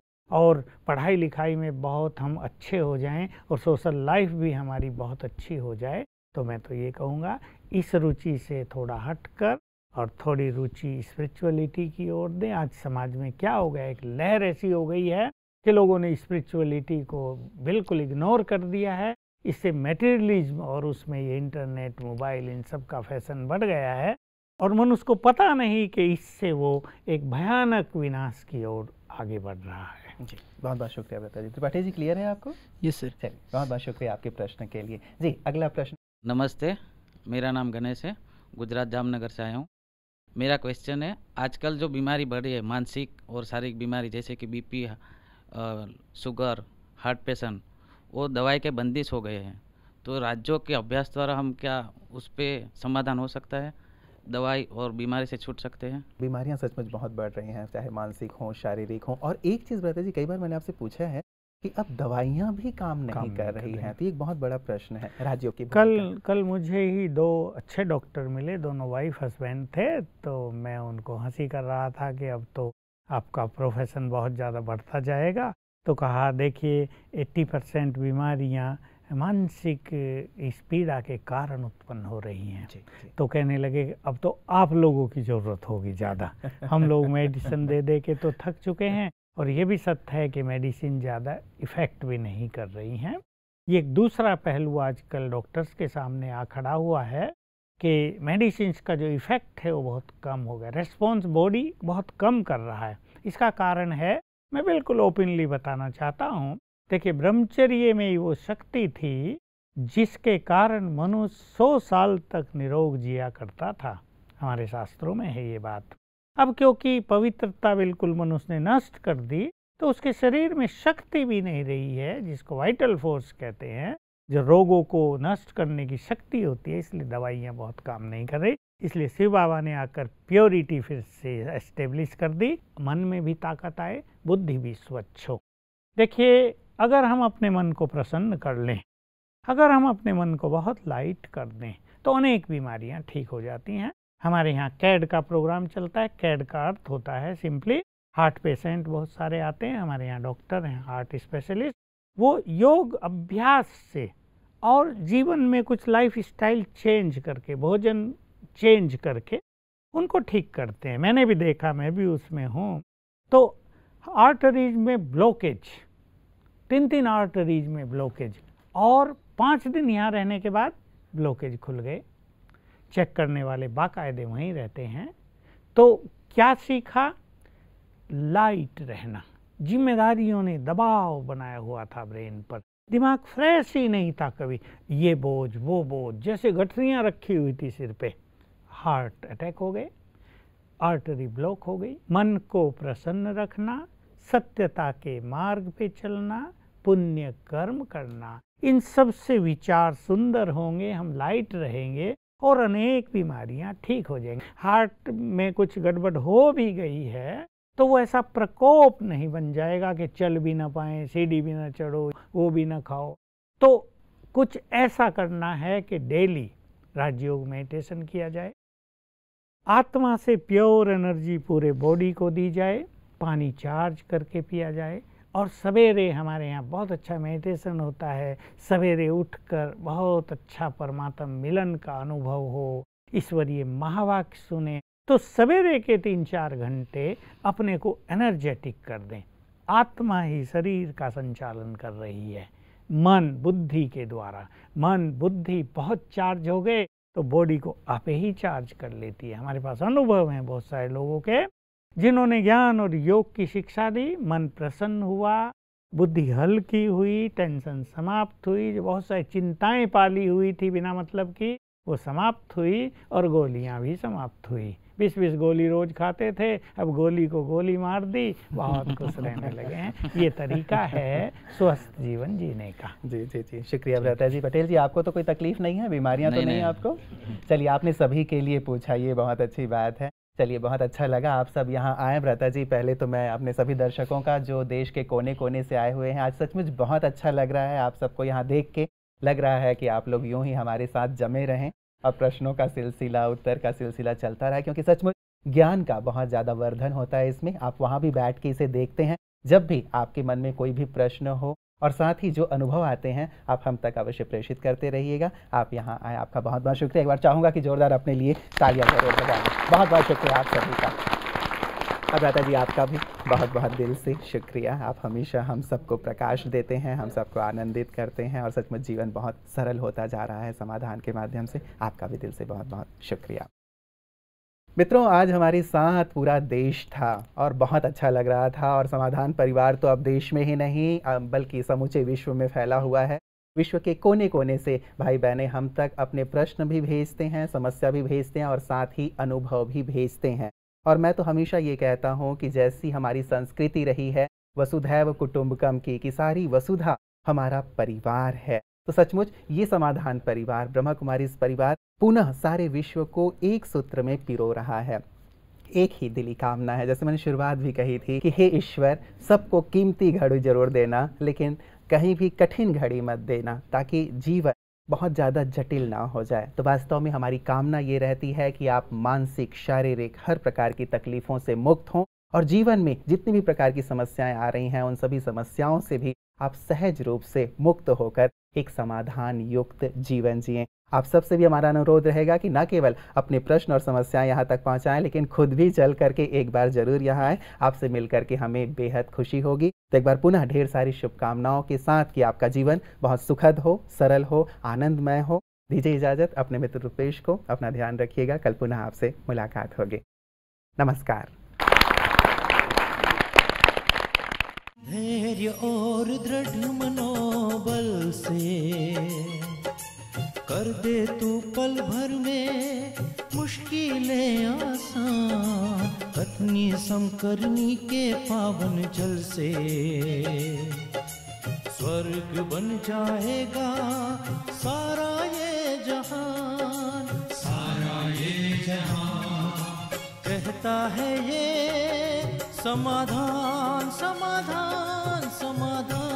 और पढ़ाई लिखाई में बहुत हम अच्छे हो जाएं और सोशल लाइफ भी हमारी बहुत अच्छी हो जाए तो मैं तो ये कहूँगा इस रुचि से थोड़ा हट कर और थोड़ी रुचि स्पिरिचुअलिटी की ओर दें आज समाज में क्या हो गया एक लहर ऐसी हो गई है कि लोगों ने स्पिरिचुअलिटी को बिल्कुल इग्नोर कर दिया है इससे मेटेरियलिज्म और उसमें ये इंटरनेट मोबाइल इन सब का फैशन बढ़ गया है और मनुष्य को पता नहीं कि इससे वो एक भयानक विनाश की ओर आगे बढ़ रहा है जी बहुत बहुत शुक्रिया बता जी त्रिपाठी जी क्लियर है आपको यस सर चलिए बहुत बहुत शुक्रिया आपके प्रश्न के लिए जी अगला प्रश्न नमस्ते मेरा नाम गणेश है गुजरात जामनगर से आया हूँ मेरा क्वेश्चन है आजकल जो बीमारी बढ़ी है मानसिक और शारीरिक बीमारी जैसे कि बीपी शुगर हार्ट पेशेंट वो दवाई के बंदिश हो गए हैं तो राज्यों के अभ्यास द्वारा हम क्या उस पर समाधान हो सकता है दवाई और बीमारी से छूट सकते हैं बीमारियां सचमुच बहुत बढ़ रही हैं चाहे मानसिक हों शारीरिक हों और एक चीज़ बताते जी कई बार मैंने आपसे पूछा है कि अब दवाइयां भी काम नहीं काम कर रही हैं तो एक बहुत बड़ा प्रश्न है राज्यों की कल कल मुझे ही दो अच्छे डॉक्टर मिले दोनों वाइफ हस्बैंड थे तो मैं उनको हंसी कर रहा था कि अब तो आपका प्रोफेशन बहुत ज़्यादा बढ़ता जाएगा तो कहा देखिए 80 परसेंट बीमारियाँ मानसिक इस पीड़ा के कारण उत्पन्न हो रही हैं तो कहने लगे अब तो आप लोगों की ज़रूरत होगी ज़्यादा हम लोग मेडिसिन दे दे के तो थक चुके हैं और ये भी सत्य है कि मेडिसिन ज़्यादा इफ़ेक्ट भी नहीं कर रही हैं ये एक दूसरा पहलू आजकल डॉक्टर्स के सामने आ खड़ा हुआ है कि मेडिसिन का जो इफ़ेक्ट है वो बहुत कम हो गया रेस्पॉन्स बॉडी बहुत कम कर रहा है इसका कारण है मैं बिल्कुल ओपनली बताना चाहता हूँ देखिए ब्रह्मचर्य में वो शक्ति थी जिसके कारण मनुष्य सौ साल तक निरोग जिया करता था हमारे शास्त्रों में है ये बात अब क्योंकि पवित्रता बिल्कुल मनुष्य ने नष्ट कर दी तो उसके शरीर में शक्ति भी नहीं रही है जिसको वाइटल फोर्स कहते हैं जो रोगों को नष्ट करने की शक्ति होती है इसलिए दवाइयाँ बहुत काम नहीं कर रही इसलिए शिव बाबा ने आकर प्योरिटी फिर से एस्टेब्लिश कर दी मन में भी ताकत आए बुद्धि भी स्वच्छ हो देखिए अगर हम अपने मन को प्रसन्न कर लें अगर हम अपने मन को बहुत लाइट कर दें तो अनेक बीमारियां ठीक हो जाती हैं हमारे यहाँ कैड का प्रोग्राम चलता है कैड का अर्थ होता है सिंपली हार्ट पेशेंट बहुत सारे आते हैं हमारे यहाँ डॉक्टर हैं हार्ट स्पेशलिस्ट वो योग अभ्यास से और जीवन में कुछ लाइफ स्टाइल चेंज करके भोजन चेंज करके उनको ठीक करते हैं मैंने भी देखा मैं भी उसमें हूँ तो आर्टरीज में ब्लॉकेज तीन तीन आर्टरीज में ब्लॉकेज और पाँच दिन यहाँ रहने के बाद ब्लॉकेज खुल गए चेक करने वाले बाकायदे वहीं रहते हैं तो क्या सीखा लाइट रहना जिम्मेदारियों ने दबाव बनाया हुआ था ब्रेन पर दिमाग फ्रेश ही नहीं था कभी ये बोझ वो बोझ जैसे गठरियाँ रखी हुई थी सिर पे हार्ट अटैक हो गए आर्टरी ब्लॉक हो गई मन को प्रसन्न रखना सत्यता के मार्ग पे चलना पुण्य कर्म करना इन सब से विचार सुंदर होंगे हम लाइट रहेंगे और अनेक बीमारियां ठीक हो जाएंगी हार्ट में कुछ गड़बड़ हो भी गई है तो वो ऐसा प्रकोप नहीं बन जाएगा कि चल भी ना पाए सीढ़ी भी ना चढ़ो वो भी ना खाओ तो कुछ ऐसा करना है कि डेली राजयोग मेडिटेशन किया जाए आत्मा से प्योर एनर्जी पूरे बॉडी को दी जाए पानी चार्ज करके पिया जाए और सवेरे हमारे यहाँ बहुत अच्छा मेडिटेशन होता है सवेरे उठकर बहुत अच्छा परमात्म मिलन का अनुभव हो ईश्वरीय महावाक्य सुने तो सवेरे के तीन चार घंटे अपने को एनर्जेटिक कर दें आत्मा ही शरीर का संचालन कर रही है मन बुद्धि के द्वारा मन बुद्धि बहुत चार्ज हो गए तो बॉडी को आप ही चार्ज कर लेती है हमारे पास अनुभव हैं बहुत सारे लोगों के जिन्होंने ज्ञान और योग की शिक्षा दी मन प्रसन्न हुआ बुद्धि हल्की हुई टेंशन समाप्त हुई जो बहुत सारी चिंताएं पाली हुई थी बिना मतलब की वो समाप्त हुई और गोलियां भी समाप्त हुई बीस बीस गोली रोज खाते थे अब गोली को गोली मार दी बहुत खुश रहने लगे हैं ये तरीका है स्वस्थ जीवन जीने का जी जी जी शुक्रिया व्रता जी पटेल जी आपको तो कोई तकलीफ नहीं है बीमारियां तो नहीं, नहीं, नहीं आपको चलिए आपने सभी के लिए पूछा ये बहुत अच्छी बात है चलिए बहुत अच्छा लगा आप सब यहाँ आए व्रता जी पहले तो मैं अपने सभी दर्शकों का जो देश के कोने कोने से आए हुए हैं आज सचमुच बहुत अच्छा लग रहा है आप सबको यहाँ देख के लग रहा है कि आप लोग यूँ ही हमारे साथ जमे रहें और प्रश्नों का सिलसिला उत्तर का सिलसिला चलता रहा क्योंकि सचमुच ज्ञान का बहुत ज़्यादा वर्धन होता है इसमें आप वहाँ भी बैठ के इसे देखते हैं जब भी आपके मन में कोई भी प्रश्न हो और साथ ही जो अनुभव आते हैं आप हम तक अवश्य प्रेषित करते रहिएगा आप यहाँ आए आपका बहुत बहुत शुक्रिया एक बार चाहूँगा कि जोरदार अपने लिए तालियां करो बहुत बहुत शुक्रिया आप सभी का अदाता जी आपका भी बहुत बहुत दिल से शुक्रिया आप हमेशा हम सबको प्रकाश देते हैं हम सबको आनंदित करते हैं और सचमुच जीवन बहुत सरल होता जा रहा है समाधान के माध्यम से आपका भी दिल से बहुत बहुत शुक्रिया मित्रों आज हमारे साथ पूरा देश था और बहुत अच्छा लग रहा था और समाधान परिवार तो अब देश में ही नहीं बल्कि समूचे विश्व में फैला हुआ है विश्व के कोने कोने से भाई बहनें हम तक अपने प्रश्न भी भेजते हैं समस्या भी भेजते हैं और साथ ही अनुभव भी भेजते हैं और मैं तो हमेशा ये कहता हूँ कि जैसी हमारी संस्कृति रही है वसुधैव कुटुंबकम की कि सारी वसुधा हमारा परिवार है तो सचमुच ये समाधान परिवार ब्रह्मा कुमारी परिवार पुनः सारे विश्व को एक सूत्र में पिरो रहा है एक ही दिली कामना है जैसे मैंने शुरुआत भी कही थी कि हे ईश्वर सबको कीमती घड़ी जरूर देना लेकिन कहीं भी कठिन घड़ी मत देना ताकि जीवन बहुत ज़्यादा जटिल ना हो जाए तो वास्तव में हमारी कामना ये रहती है कि आप मानसिक शारीरिक हर प्रकार की तकलीफ़ों से मुक्त हों और जीवन में जितनी भी प्रकार की समस्याएं आ रही हैं उन सभी समस्याओं से भी आप सहज रूप से मुक्त होकर एक समाधान युक्त जीवन जिए आप सबसे भी हमारा अनुरोध रहेगा कि न केवल अपने प्रश्न और समस्याएं यहाँ तक पहुँचाएं लेकिन खुद भी चल करके एक बार जरूर यहाँ आए आपसे मिल करके हमें बेहद खुशी होगी तो एक बार पुनः ढेर सारी शुभकामनाओं के साथ कि आपका जीवन बहुत सुखद हो सरल हो आनंदमय हो दीजिए इजाज़त अपने मित्र रूपेश को अपना ध्यान रखिएगा कल पुनः आपसे मुलाकात होगी नमस्कार धैर्य और दृढ़ मनोबल से कर दे तू पल भर में मुश्किलें आसान कथनी समकरणी के पावन जल से स्वर्ग बन जाएगा सारा ये जहान सारा ये जहान कहता है ये समाधान समाधान समाधान